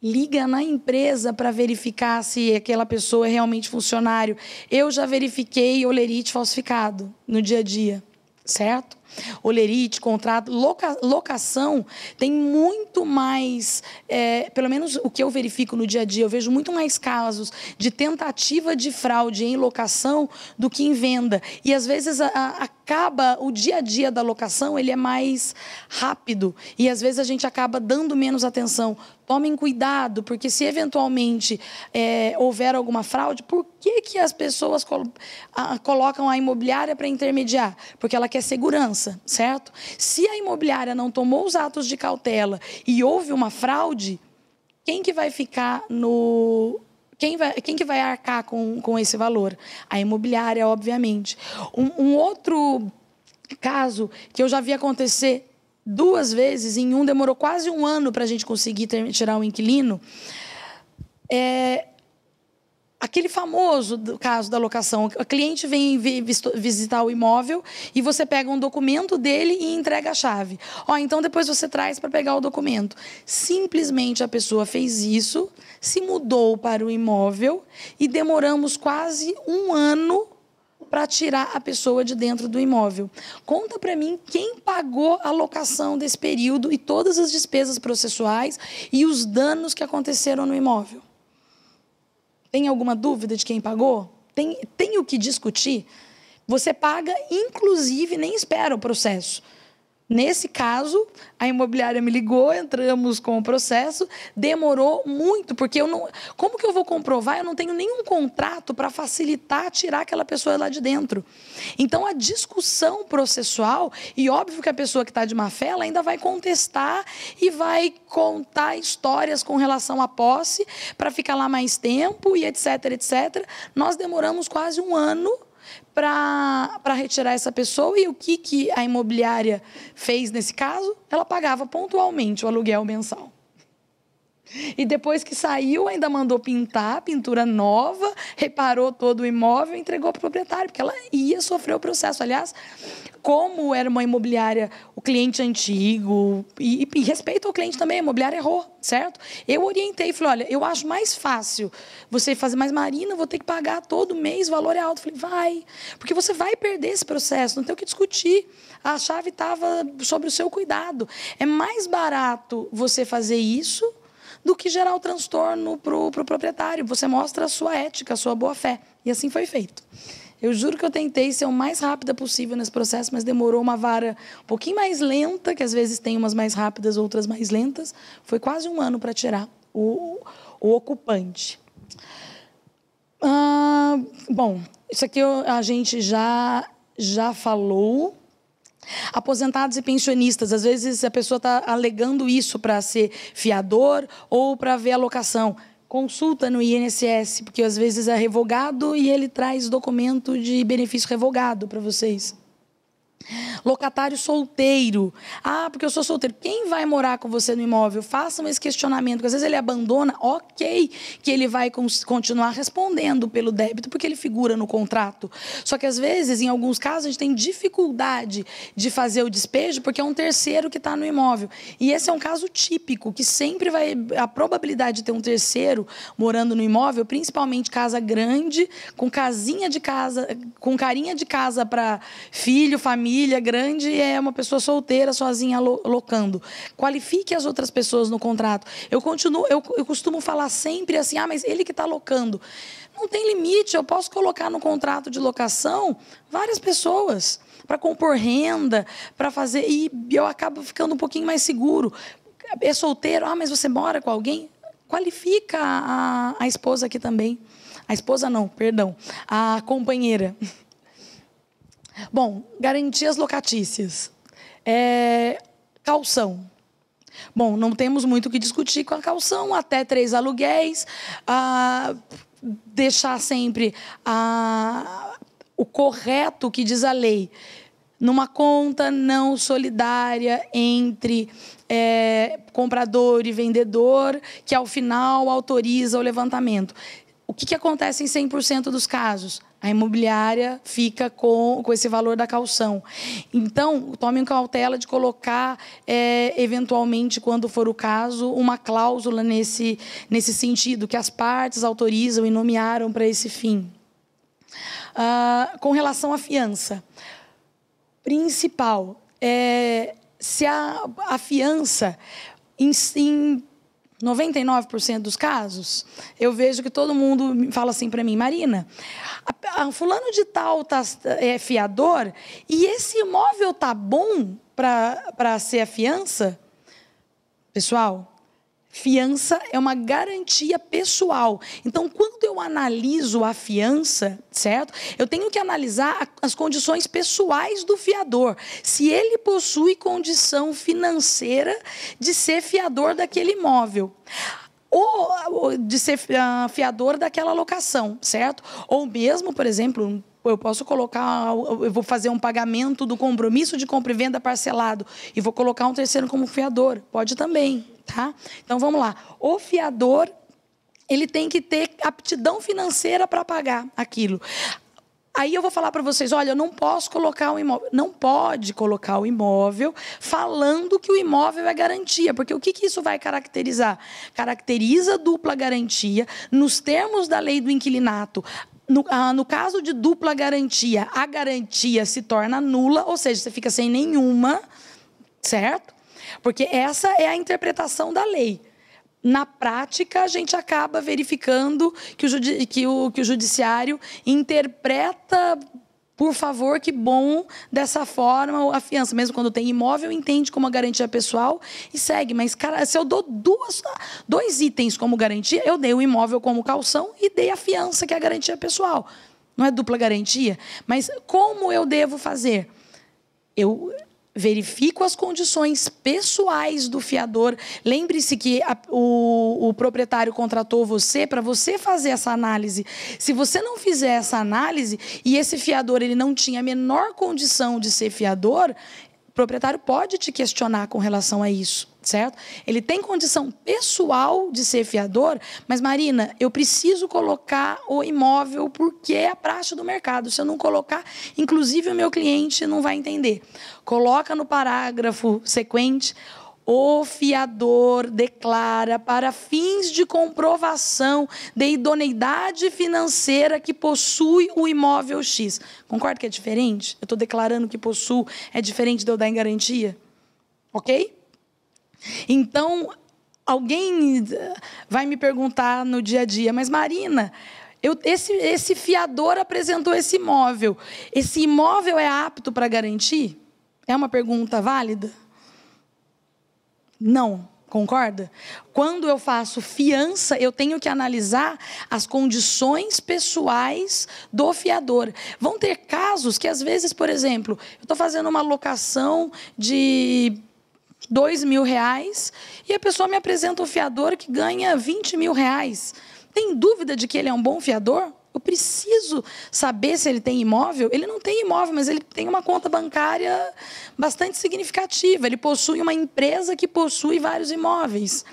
Liga na empresa para verificar se aquela pessoa é realmente funcionário. Eu já verifiquei olerite falsificado no dia a dia, certo? olerite, contrato, loca, locação, tem muito mais, é, pelo menos o que eu verifico no dia a dia, eu vejo muito mais casos de tentativa de fraude em locação do que em venda. E às vezes a, a, acaba o dia a dia da locação, ele é mais rápido e às vezes a gente acaba dando menos atenção tomem cuidado, porque se eventualmente é, houver alguma fraude, por que, que as pessoas col a, colocam a imobiliária para intermediar? Porque ela quer segurança certo? Se a imobiliária não tomou os atos de cautela e houve uma fraude, quem que vai ficar no, quem, vai, quem que vai arcar com, com esse valor? A imobiliária, obviamente. Um, um, outro caso que eu já vi acontecer duas vezes, em um demorou quase um ano para a gente conseguir ter, tirar o um inquilino, é, aquele famoso do caso da locação. O cliente vem visitar o imóvel e você pega um documento dele e entrega a chave. Ó, então depois você traz para pegar o documento. Simplesmente a pessoa fez isso, se mudou para o imóvel e demoramos quase um ano para tirar a pessoa de dentro do imóvel. Conta para mim quem pagou a locação desse período e todas as despesas processuais e os danos que aconteceram no imóvel. Tem alguma dúvida de quem pagou? Tem, tem o que discutir? Você paga, inclusive, nem espera o processo. Nesse caso, a imobiliária me ligou, entramos com o processo, demorou muito, porque eu não. Como que eu vou comprovar? Eu não tenho nenhum contrato para facilitar tirar aquela pessoa lá de dentro. Então, a discussão processual, e óbvio que a pessoa que está de má fé, ela ainda vai contestar e vai contar histórias com relação à posse para ficar lá mais tempo e etc, etc. Nós demoramos quase um ano para retirar essa pessoa. E o que, que a imobiliária fez nesse caso? Ela pagava pontualmente o aluguel mensal. E depois que saiu, ainda mandou pintar, pintura nova, reparou todo o imóvel e entregou para o proprietário, porque ela ia sofrer o processo. Aliás, como era uma imobiliária, o cliente antigo, e, e respeito ao cliente também, a imobiliária errou, certo? Eu orientei, falei, olha, eu acho mais fácil você fazer mais Marina, vou ter que pagar todo mês, o valor é alto. Falei, vai, porque você vai perder esse processo, não tem o que discutir. A chave estava sobre o seu cuidado. É mais barato você fazer isso do que gerar o transtorno para o pro proprietário. Você mostra a sua ética, a sua boa-fé. E assim foi feito. Eu juro que eu tentei ser o mais rápida possível nesse processo, mas demorou uma vara um pouquinho mais lenta, que às vezes tem umas mais rápidas, outras mais lentas. Foi quase um ano para tirar o, o ocupante. Ah, bom, isso aqui eu, a gente já, já falou. Aposentados e pensionistas, às vezes a pessoa está alegando isso para ser fiador ou para ver alocação. Consulta no INSS, porque às vezes é revogado e ele traz documento de benefício revogado para vocês. Locatário solteiro. Ah, porque eu sou solteiro. Quem vai morar com você no imóvel? Façam esse questionamento, porque às vezes ele abandona, ok, que ele vai continuar respondendo pelo débito, porque ele figura no contrato. Só que às vezes, em alguns casos, a gente tem dificuldade de fazer o despejo, porque é um terceiro que está no imóvel. E esse é um caso típico, que sempre vai. A probabilidade de ter um terceiro morando no imóvel, principalmente casa grande, com casinha de casa, com carinha de casa para filho, família ilha grande e é uma pessoa solteira, sozinha, locando. Qualifique as outras pessoas no contrato. Eu continuo, eu, eu costumo falar sempre assim, ah, mas ele que está locando. Não tem limite, eu posso colocar no contrato de locação várias pessoas para compor renda, para fazer. E eu acabo ficando um pouquinho mais seguro. É solteiro, ah, mas você mora com alguém? Qualifica a, a esposa aqui também. A esposa não, perdão. A companheira. Bom, garantias locatícias. É, calção. Bom, não temos muito o que discutir com a calção, até três aluguéis, deixar sempre o correto que diz a lei, numa conta não solidária entre é, comprador e vendedor, que ao final autoriza o levantamento. O que, que acontece em 100% dos casos? a imobiliária fica com, com esse valor da calção. Então, tomem cautela de colocar, é, eventualmente, quando for o caso, uma cláusula nesse, nesse sentido, que as partes autorizam e nomearam para esse fim. Ah, com relação à fiança, principal é se a, a fiança em, em 99% dos casos, eu vejo que todo mundo fala assim para mim, Marina, a, a, fulano de tal tá, é fiador e esse imóvel tá bom para ser a fiança? Pessoal, Fiança é uma garantia pessoal. Então, quando eu analiso a fiança, certo? Eu tenho que analisar as condições pessoais do fiador. Se ele possui condição financeira de ser fiador daquele imóvel ou de ser ah, fiador daquela locação, certo? Ou mesmo, por exemplo, eu posso colocar, eu vou fazer um pagamento do compromisso de compra e venda parcelado e vou colocar um terceiro como fiador. Pode também, tá? Então vamos lá. O fiador ele tem que ter aptidão financeira para pagar aquilo. Aí eu vou falar para vocês, olha, eu não posso colocar o imóvel, não pode colocar o imóvel falando que o imóvel é garantia, porque o que, que isso vai caracterizar? Caracteriza dupla garantia nos termos da lei do inquilinato. No, ah, no, caso de dupla garantia, a garantia se torna nula, ou seja, você fica sem nenhuma, certo? Porque essa é a interpretação da lei. Na prática, a gente acaba verificando que o, que o, que o judiciário interpreta por favor, que bom dessa forma a fiança, mesmo quando tem imóvel, entende como garantia pessoal e segue. Mas, cara, se eu dou duas, dois itens como garantia, eu dei o imóvel como calção e dei a fiança, que é a garantia pessoal. Não é dupla garantia? Mas como eu devo fazer? Eu verifico as condições pessoais do fiador. Lembre-se que a, o, o, proprietário contratou você para você fazer essa análise. Se você não fizer essa análise e esse fiador ele não tinha a menor condição de ser fiador, o proprietário pode te questionar com relação a isso certo? Ele tem condição pessoal de ser fiador, mas Marina, eu preciso colocar o imóvel porque é a praxe do mercado. Se eu não colocar, inclusive o meu cliente não vai entender. Coloca no parágrafo sequente o fiador declara para fins de comprovação de idoneidade financeira que possui o imóvel X. Concorda que é diferente? Eu estou declarando que possuo, é diferente de eu dar em garantia? Ok? Então, alguém eh, vai me perguntar no dia a dia, mas Marina, eu, esse, esse fiador apresentou esse imóvel. Esse imóvel é apto para garantir? É uma pergunta válida? Não. Concorda? Quando eu faço fiança, eu tenho que analisar as condições pessoais do fiador. Vão ter casos que, às vezes, por exemplo, eu estou fazendo uma locação de dois mil reais e a pessoa me apresenta um fiador que ganha 20 mil reais. Tem dúvida de que ele é um bom fiador? Eu preciso saber se ele tem imóvel. Ele não tem imóvel, mas ele tem uma conta bancária bastante significativa. Ele possui uma empresa que possui vários imóveis.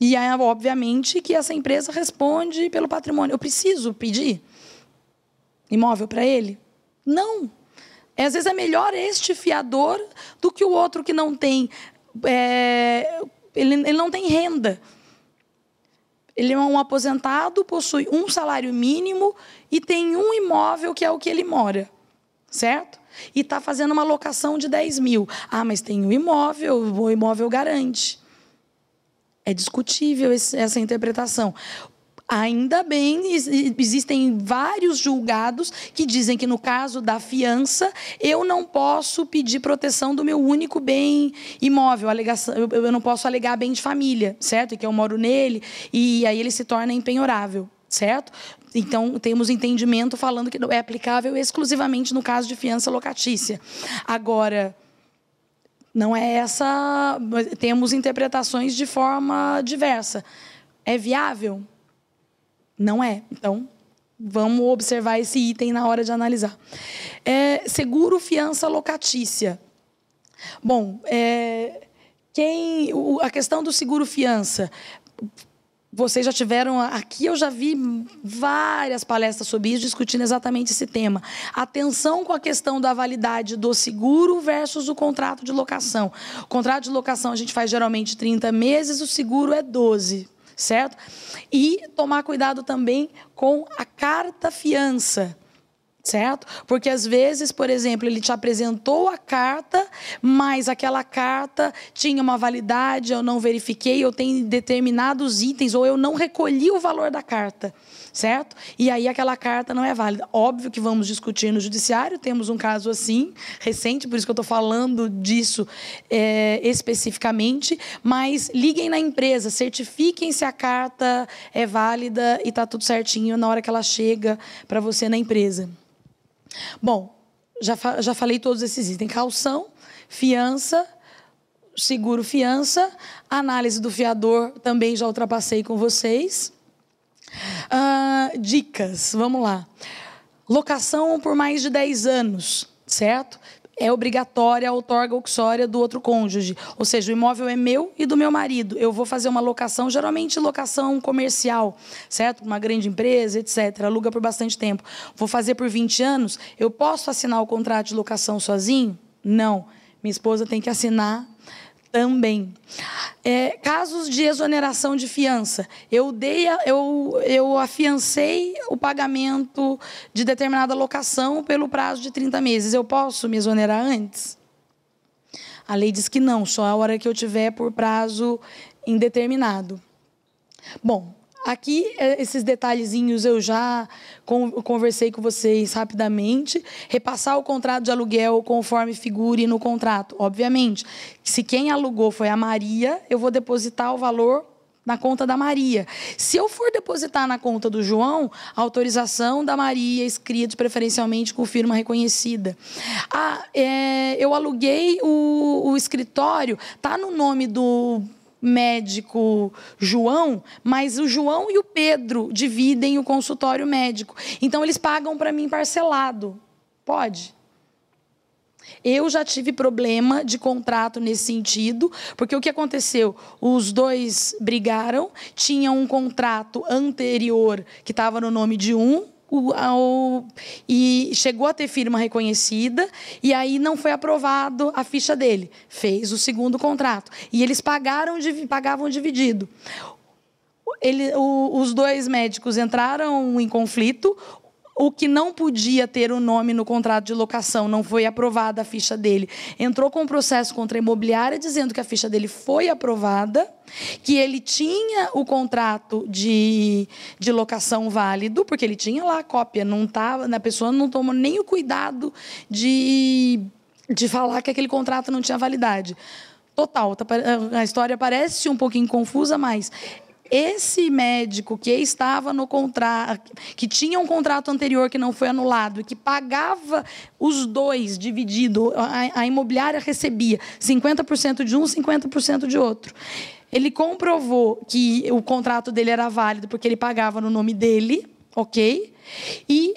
E é obviamente que essa empresa responde pelo patrimônio. Eu preciso pedir imóvel para ele? Não. É, às vezes é melhor este fiador do que o outro que não tem. É, ele, ele não tem renda. Ele é um aposentado, possui um salário mínimo e tem um imóvel que é o que ele mora. Certo? E está fazendo uma locação de 10 mil. Ah, mas tem o um imóvel, o imóvel garante. É discutível essa interpretação. Ainda bem, existem vários julgados que dizem que, no caso da fiança, eu não posso pedir proteção do meu único bem imóvel, eu não posso alegar bem de família, certo? E que eu moro nele, e aí ele se torna empenhorável, certo? Então, temos entendimento falando que é aplicável exclusivamente no caso de fiança locatícia. Agora não é essa. Temos interpretações de forma diversa. É viável? Não é. Então, vamos observar esse item na hora de analisar. É, seguro fiança locatícia. Bom, é, quem o, a questão do seguro fiança. Vocês já tiveram aqui, eu já vi várias palestras sobre isso, discutindo exatamente esse tema. Atenção com a questão da validade do seguro versus o contrato de locação. O contrato de locação a gente faz geralmente 30 meses, o seguro é 12 certo? E tomar cuidado também com a carta fiança certo? Porque às vezes, por exemplo, ele te apresentou a carta, mas aquela carta tinha uma validade, eu não verifiquei, eu tenho determinados itens ou eu não recolhi o valor da carta, certo? E aí aquela carta não é válida. Óbvio que vamos discutir no judiciário, temos um caso assim recente, por isso que eu estou falando disso é, especificamente, mas liguem na empresa, certifiquem se a carta é válida e está tudo certinho na hora que ela chega para você na empresa. Bom, já, fa já falei todos esses itens: calção, fiança, seguro fiança, análise do fiador, também já ultrapassei com vocês. Uh, dicas, vamos lá. Locação por mais de 10 anos, certo? é obrigatória a outorga uxória do outro cônjuge. Ou seja, o imóvel é meu e do meu marido. Eu vou fazer uma locação, geralmente locação comercial, certo? Uma grande empresa, etc. Aluga por bastante tempo. Vou fazer por 20 anos. Eu posso assinar o contrato de locação sozinho? Não. Minha esposa tem que assinar também. É, casos de exoneração de fiança. Eu, dei a, eu, eu afiancei o pagamento de determinada locação pelo prazo de 30 meses. Eu posso me exonerar antes? A lei diz que não, só a hora que eu tiver por prazo indeterminado. Bom, Aqui, é, esses detalhezinhos eu já conversei com vocês rapidamente. Repassar o contrato de aluguel conforme figure no contrato, obviamente. Se quem alugou foi a Maria, eu vou depositar o valor na conta da Maria. Se eu for depositar na conta do João, autorização da Maria, é escrito preferencialmente com firma reconhecida. Ah, é, eu aluguei o, o escritório, tá no nome do médico João, mas o João e o Pedro dividem o consultório médico. Então eles pagam para mim parcelado. Pode? Eu já tive problema de contrato nesse sentido, porque o que aconteceu? Os dois brigaram, tinha um contrato anterior que estava no nome de um, o, ao, e chegou a ter firma reconhecida e aí não foi aprovado a ficha dele. Fez o segundo contrato. E eles pagaram, pagavam dividido. Ele, o, os dois médicos entraram em conflito, o que não podia ter o nome no contrato de locação, não foi aprovada a ficha dele, entrou com um processo contra a imobiliária dizendo que a ficha dele foi aprovada, que ele tinha o contrato de, de locação válido, porque ele tinha lá a cópia, não tava, a pessoa não tomou nem o cuidado de, de falar que aquele contrato não tinha validade total. Tá a história parece um pouquinho confusa, mas esse médico que estava no contrato, que tinha um contrato anterior que não foi anulado e que pagava os dois dividido, a, a imobiliária recebia 50% de um, 50% de outro. Ele comprovou que o contrato dele era válido porque ele pagava no nome dele, ok? E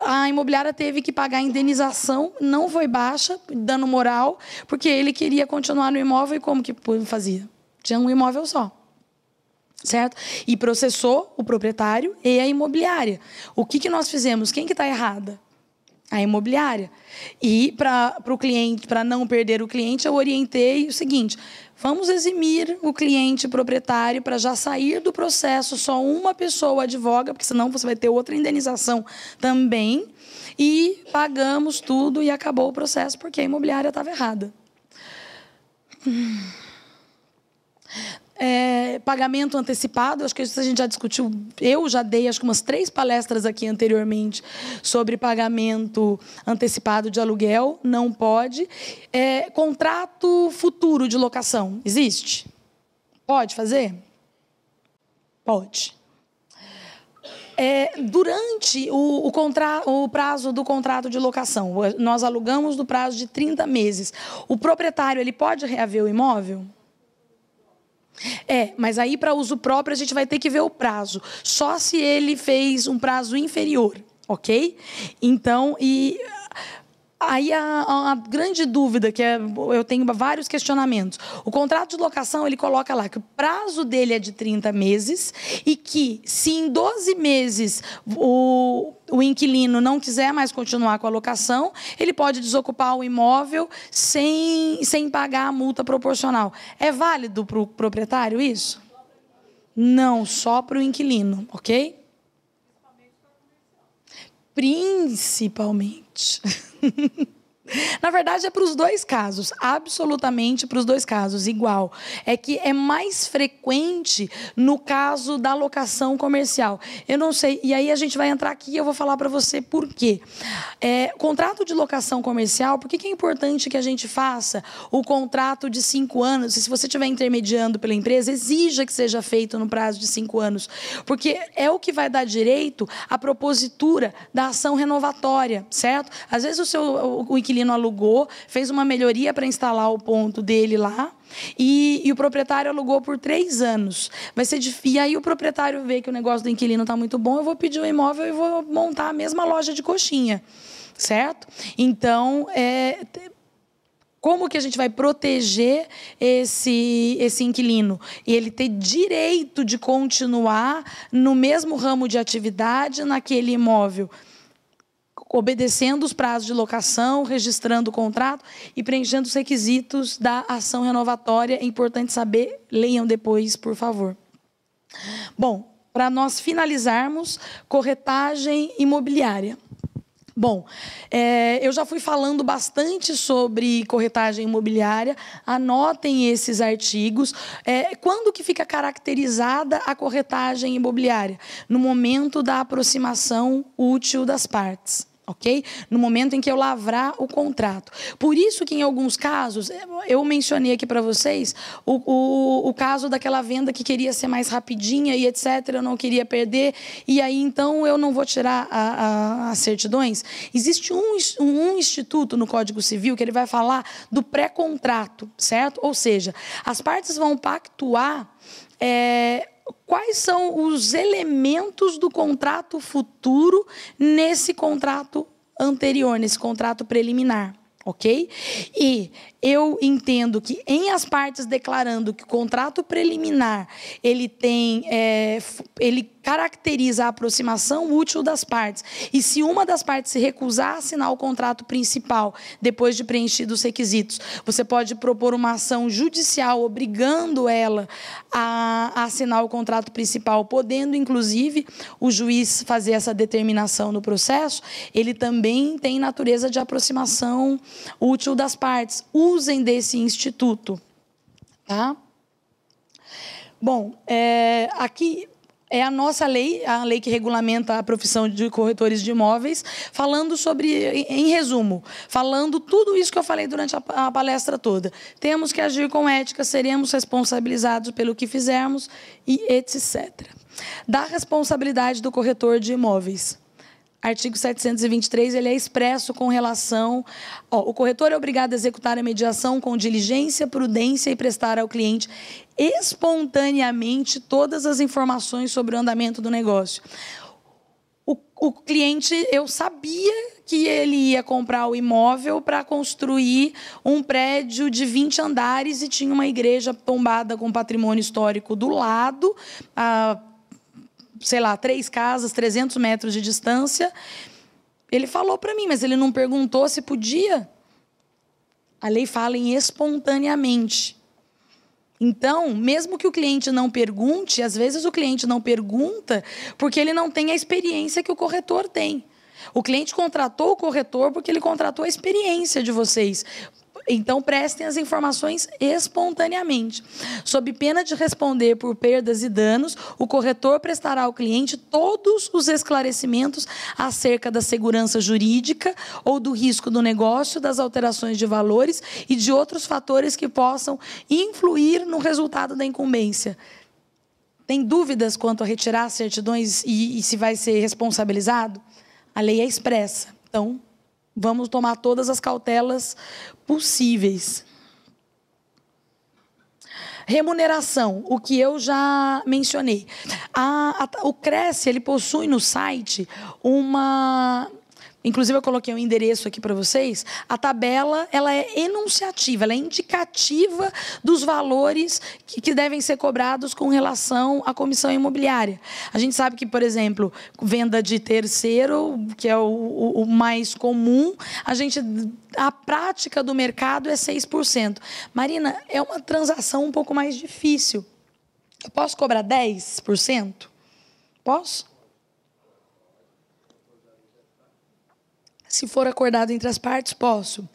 a imobiliária teve que pagar a indenização, não foi baixa, dano moral, porque ele queria continuar no imóvel e como que fazia? Tinha um imóvel só certo? E processou o proprietário e a imobiliária. O que, que nós fizemos? Quem que está errada? A imobiliária. E para o cliente, para não perder o cliente, eu orientei o seguinte: vamos eximir o cliente proprietário para já sair do processo, só uma pessoa advoga, porque senão você vai ter outra indenização também. E pagamos tudo e acabou o processo, porque a imobiliária estava errada. É, pagamento antecipado, acho que isso a gente já discutiu, eu já dei acho que umas três palestras aqui anteriormente sobre pagamento antecipado de aluguel, não pode. É, contrato futuro de locação, existe? Pode fazer? Pode. É, durante o, o, contra, o, prazo do contrato de locação, nós alugamos no prazo de 30 meses. O proprietário ele pode reaver o imóvel? É, mas aí para uso próprio a gente vai ter que ver o prazo. Só se ele fez um prazo inferior, ok? Então, e Aí a, a, a, grande dúvida, que é, eu tenho vários questionamentos. O contrato de locação, ele coloca lá que o prazo dele é de 30 meses e que se em 12 meses o, o inquilino não quiser mais continuar com a locação, ele pode desocupar o imóvel sem, sem pagar a multa proporcional. É válido para o proprietário isso? Não, só para o inquilino, ok? Principalmente. Na verdade, é para os dois casos, absolutamente para os dois casos, igual. É que é mais frequente no caso da locação comercial. Eu não sei, e aí a gente vai entrar aqui e eu vou falar para você por quê. É, contrato de locação comercial, por que, que é importante que a gente faça o contrato de cinco anos? E se você estiver intermediando pela empresa, exija que seja feito no prazo de cinco anos, porque é o que vai dar direito à propositura da ação renovatória, certo? Às vezes o seu o, o inquilino inquilino alugou, fez uma melhoria para instalar o ponto dele lá. E, e, o proprietário alugou por três anos. Vai ser difícil. E aí o proprietário vê que o negócio do inquilino está muito bom, eu vou pedir o um imóvel e vou montar a mesma loja de coxinha. Certo? Então, é, como que a gente vai proteger esse, esse inquilino? E ele ter direito de continuar no mesmo ramo de atividade naquele imóvel obedecendo os prazos de locação, registrando o contrato e preenchendo os requisitos da ação renovatória. É importante saber, leiam depois, por favor. Bom, para nós finalizarmos, corretagem imobiliária. Bom, é, eu já fui falando bastante sobre corretagem imobiliária. Anotem esses artigos. É, quando que fica caracterizada a corretagem imobiliária? No momento da aproximação útil das partes ok? No momento em que eu lavrar o contrato. Por isso que, em alguns casos, eu mencionei aqui para vocês o, o, o, caso daquela venda que queria ser mais rapidinha e etc., eu não queria perder, e aí então eu não vou tirar as certidões. Existe um, um instituto no Código Civil que ele vai falar do pré-contrato, certo? Ou seja, as partes vão pactuar é, quais são os elementos do contrato futuro nesse contrato anterior, nesse contrato preliminar, ok? E eu entendo que em as partes declarando que o contrato preliminar ele tem é, ele caracteriza a aproximação útil das partes e se uma das partes se recusar a assinar o contrato principal depois de preenchidos os requisitos você pode propor uma ação judicial obrigando ela a, assinar o contrato principal podendo inclusive o juiz fazer essa determinação no processo ele também tem natureza de aproximação útil das partes usem desse instituto. Tá? Bom, é, aqui é a nossa lei, a lei que regulamenta a profissão de corretores de imóveis, falando sobre, em resumo, falando tudo isso que eu falei durante a, a palestra toda. Temos que agir com ética, seremos responsabilizados pelo que fizermos e etc. Da responsabilidade do corretor de imóveis artigo 723 ele é expresso com relação. Ó, o corretor é obrigado a executar a mediação com diligência, prudência e prestar ao cliente espontaneamente todas as informações sobre o andamento do negócio. O, o cliente, eu sabia que ele ia comprar o imóvel para construir um prédio de 20 andares e tinha uma igreja tombada com patrimônio histórico do lado. A, sei lá, três casas, 300 metros de distância. Ele falou para mim, mas ele não perguntou se podia. A lei fala em espontaneamente. Então, mesmo que o cliente não pergunte, às vezes o cliente não pergunta porque ele não tem a experiência que o corretor tem. O cliente contratou o corretor porque ele contratou a experiência de vocês. Então prestem as informações espontaneamente. Sob pena de responder por perdas e danos, o corretor prestará ao cliente todos os esclarecimentos acerca da segurança jurídica ou do risco do negócio, das alterações de valores e de outros fatores que possam influir no resultado da incumbência. Tem dúvidas quanto a retirar certidões e, e se vai ser responsabilizado? A lei é expressa. Então, Vamos tomar todas as cautelas possíveis. Remuneração, o que eu já mencionei. A, a, o Cresce ele possui no site uma Inclusive eu coloquei um endereço aqui para vocês. A tabela ela é enunciativa, ela é indicativa dos valores que, que, devem ser cobrados com relação à comissão imobiliária. A gente sabe que, por exemplo, venda de terceiro, que é o, o, o mais comum, a gente a prática do mercado é 6%. Marina, é uma transação um pouco mais difícil. Eu posso cobrar 10%? Posso? se for acordado entre as partes, posso.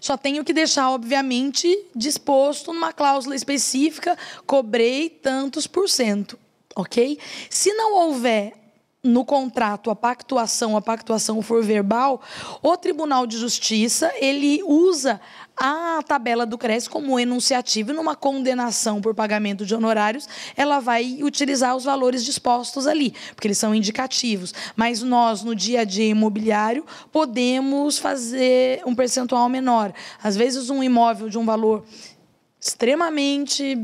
Só tenho que deixar, obviamente, disposto numa cláusula específica, cobrei tantos por cento, ok? Se não houver no contrato a pactuação, a pactuação for verbal, o Tribunal de Justiça, ele usa a tabela do CRES como enunciativo numa condenação por pagamento de honorários, ela vai utilizar os valores dispostos ali, porque eles são indicativos. Mas nós, no dia a dia imobiliário, podemos fazer um percentual menor. Às vezes, um imóvel de um valor extremamente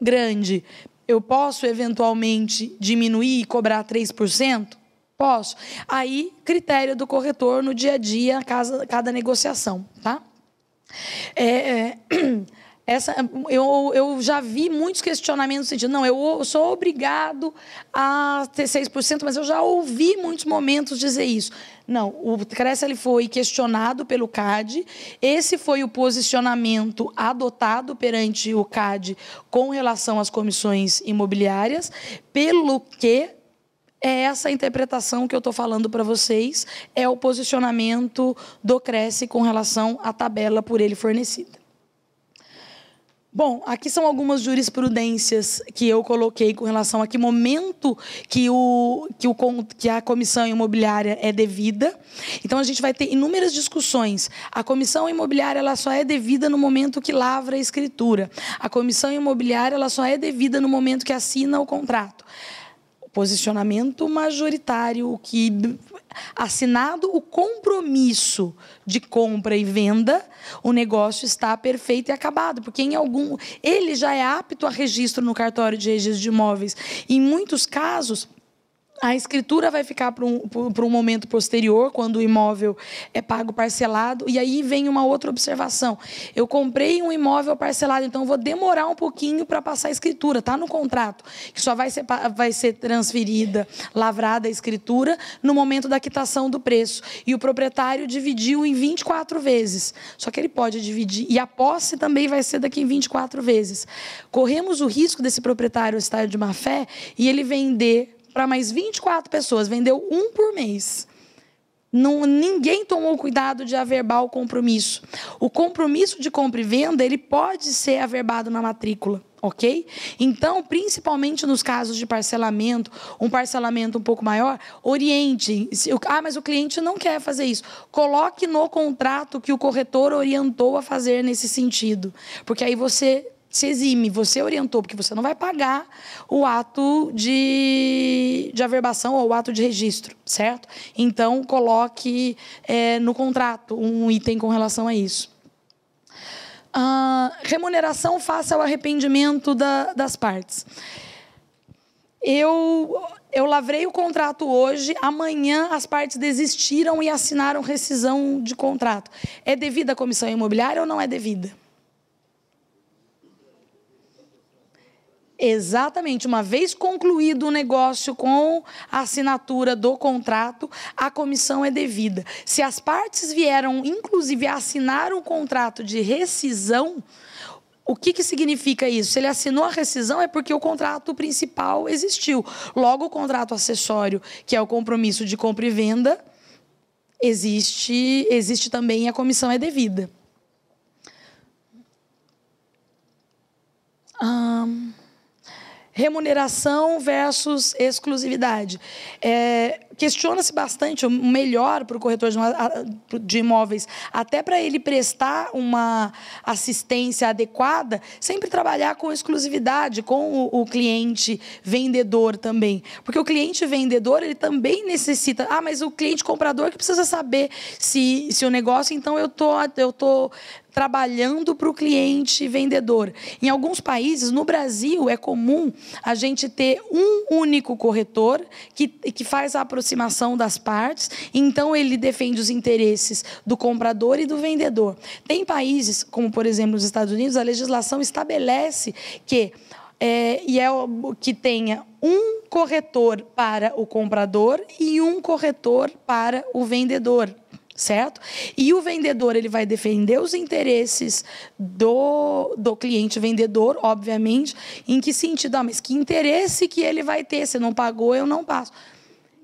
grande, eu posso eventualmente diminuir e cobrar 3%? Posso. Aí, critério do corretor no dia a dia, cada negociação, tá? É, é, essa, eu, eu já vi muitos questionamentos no sentido, não, eu sou obrigado a ter 6%, mas eu já ouvi muitos momentos dizer isso. Não, o Cresce ele foi questionado pelo CAD, esse foi o posicionamento adotado perante o CAD com relação às comissões imobiliárias, pelo que é essa interpretação que eu estou falando para vocês, é o posicionamento do Cresce com relação à tabela por ele fornecida. Bom, aqui são algumas jurisprudências que eu coloquei com relação a que momento que, o, que, o, que a comissão imobiliária é devida. Então, a gente vai ter inúmeras discussões. A comissão imobiliária ela só é devida no momento que lavra a escritura. A comissão imobiliária ela só é devida no momento que assina o contrato posicionamento majoritário, que assinado o compromisso de compra e venda, o negócio está perfeito e acabado, porque em algum ele já é apto a registro no cartório de registro de imóveis. Em muitos casos, a escritura vai ficar para um, para um momento posterior, quando o imóvel é pago parcelado. E aí vem uma outra observação. Eu comprei um imóvel parcelado, então vou demorar um pouquinho para passar a escritura. Está no contrato, que só vai ser, vai ser transferida, lavrada a escritura, no momento da quitação do preço. E o proprietário dividiu em 24 vezes. Só que ele pode dividir. E a posse também vai ser daqui em 24 vezes. Corremos o risco desse proprietário estar de má fé e ele vender para mais 24 pessoas, vendeu um por mês. Não, ninguém tomou cuidado de averbar o compromisso. O compromisso de compra e venda, ele pode ser averbado na matrícula, ok? Então, principalmente nos casos de parcelamento, um parcelamento um pouco maior, oriente. Ah, mas o cliente não quer fazer isso. Coloque no contrato que o corretor orientou a fazer nesse sentido. Porque aí você se exime, você orientou, porque você não vai pagar o ato de, de averbação ou o ato de registro, certo? Então, coloque é, no contrato um item com relação a isso. Ah, remuneração face ao arrependimento da, das partes. Eu, eu lavrei o contrato hoje, amanhã as partes desistiram e assinaram rescisão de contrato. É devida a comissão imobiliária ou não é devida? Exatamente. Uma vez concluído o negócio com a assinatura do contrato, a comissão é devida. Se as partes vieram, inclusive, assinar um contrato de rescisão, o que, que significa isso? Se ele assinou a rescisão, é porque o contrato principal existiu. Logo, o contrato acessório, que é o compromisso de compra e venda, existe, existe também e a comissão é devida. Um remuneração versus exclusividade. É, questiona-se bastante o melhor para o corretor de imóveis, até para ele prestar uma assistência adequada, sempre trabalhar com exclusividade com o, o, cliente vendedor também. Porque o cliente vendedor, ele também necessita. Ah, mas o cliente comprador que precisa saber se, se o negócio, então eu tô, eu tô trabalhando para o cliente vendedor. Em alguns países, no Brasil, é comum a gente ter um único corretor que, que faz a aproximação aproximação das partes, então ele defende os interesses do comprador e do vendedor. Tem países, como por exemplo os Estados Unidos, a legislação estabelece que é, e é que tenha um corretor para o comprador e um corretor para o vendedor certo? E o vendedor ele vai defender os interesses do, do cliente vendedor, obviamente, em que sentido? Ah, mas que interesse que ele vai ter? Se não pagou, eu não passo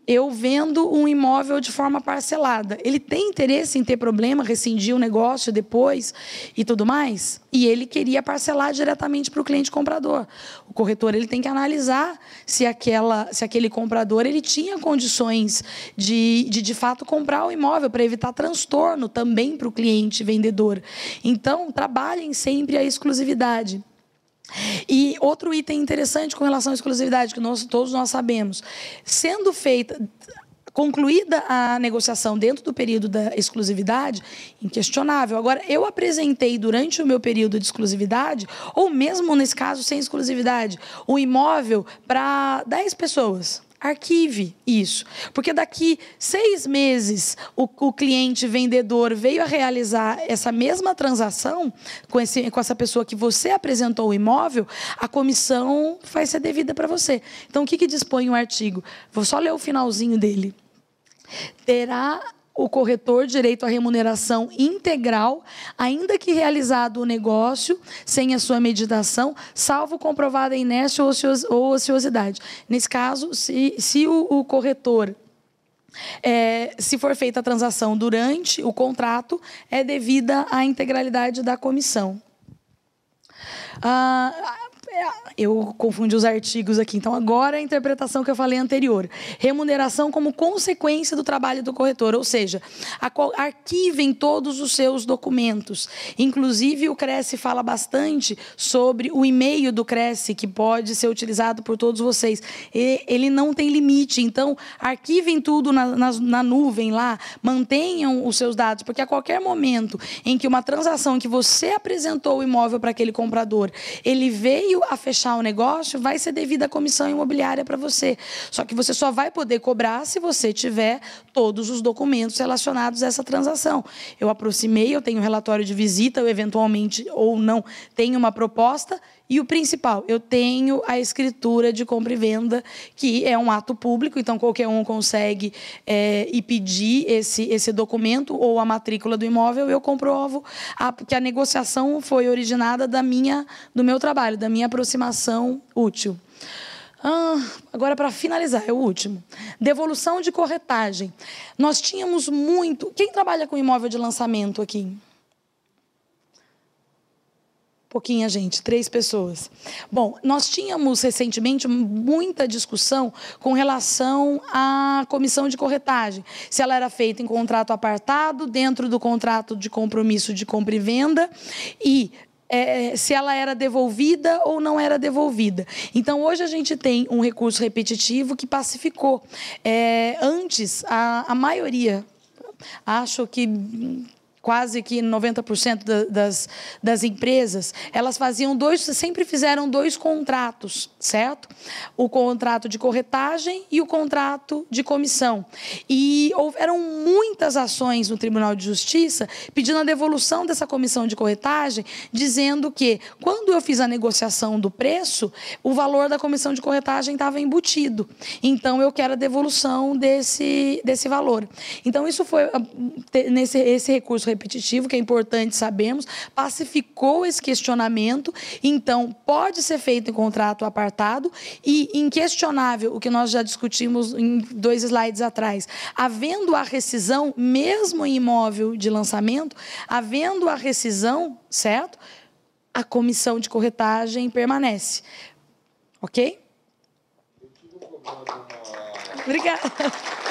eu vendo um imóvel de forma parcelada. Ele tem interesse em ter problema, rescindir o negócio depois e tudo mais? E ele queria parcelar diretamente para o cliente comprador. O corretor ele tem que analisar se, aquela, se aquele comprador ele tinha condições de, de, de fato, comprar o imóvel para evitar transtorno também para o cliente vendedor. Então, trabalhem sempre a exclusividade. E outro item interessante com relação à exclusividade, que nós, todos nós sabemos, sendo feita, concluída a negociação dentro do período da exclusividade, inquestionável. Agora, eu apresentei durante o meu período de exclusividade, ou mesmo nesse caso sem exclusividade, o um imóvel para 10 pessoas arquive isso. Porque daqui seis meses o, o, cliente vendedor veio a realizar essa mesma transação com, esse, com essa pessoa que você apresentou o imóvel, a comissão vai ser devida para você. Então, o que, que dispõe o artigo? Vou só ler o finalzinho dele. Terá o corretor direito à remuneração integral, ainda que realizado o negócio sem a sua meditação, salvo comprovada inércia ou ociosidade. Nesse caso, se, se o, o corretor é, se for feita a transação durante o contrato, é devida à integralidade da comissão. Ah, eu confundi os artigos aqui. Então, agora a interpretação que eu falei anterior. Remuneração como consequência do trabalho do corretor, ou seja, arquivem todos os seus documentos. Inclusive, o Cresce fala bastante sobre o e-mail do Cresce, que pode ser utilizado por todos vocês. Ele não tem limite, então, arquivem tudo na, na, na nuvem lá, mantenham os seus dados, porque a qualquer momento em que uma transação que você apresentou o imóvel para aquele comprador, ele veio a fechar o um negócio, vai ser devida a comissão imobiliária para você. Só que você só vai poder cobrar se você tiver todos os documentos relacionados a essa transação. Eu aproximei, eu tenho um relatório de visita, eu eventualmente ou não tenho uma proposta e o principal, eu tenho a escritura de compra e venda, que é um ato público, então qualquer um consegue é, eh, e pedir esse, esse documento ou a matrícula do imóvel, eu comprovo a, que a negociação foi originada da minha, do meu trabalho, da minha aproximação útil. Ah, agora, para finalizar, é o último. Devolução de corretagem. Nós tínhamos muito. Quem trabalha com imóvel de lançamento aqui? Pouquinha gente, três pessoas. Bom, nós tínhamos recentemente muita discussão com relação à comissão de corretagem. Se ela era feita em contrato apartado, dentro do contrato de compromisso de compra e venda, e é, se ela era devolvida ou não era devolvida. Então, hoje a gente tem um recurso repetitivo que pacificou. É, antes, a, a maioria, acho que quase que 90% da, das, das empresas, elas faziam dois, sempre fizeram dois contratos, certo? O contrato de corretagem e o contrato de comissão. E houveram muitas ações no Tribunal de Justiça pedindo a devolução dessa comissão de corretagem, dizendo que quando eu fiz a negociação do preço, o valor da comissão de corretagem estava embutido. Então eu quero a devolução desse, desse valor. Então isso foi ah, nesse esse recurso repetitivo, que é importante, sabemos, pacificou esse questionamento, então pode ser feito em contrato apartado e inquestionável, o que nós já discutimos em dois slides atrás. Havendo a rescisão, mesmo em imóvel de lançamento, havendo a rescisão, certo? A comissão de corretagem permanece. Ok? Obrigada.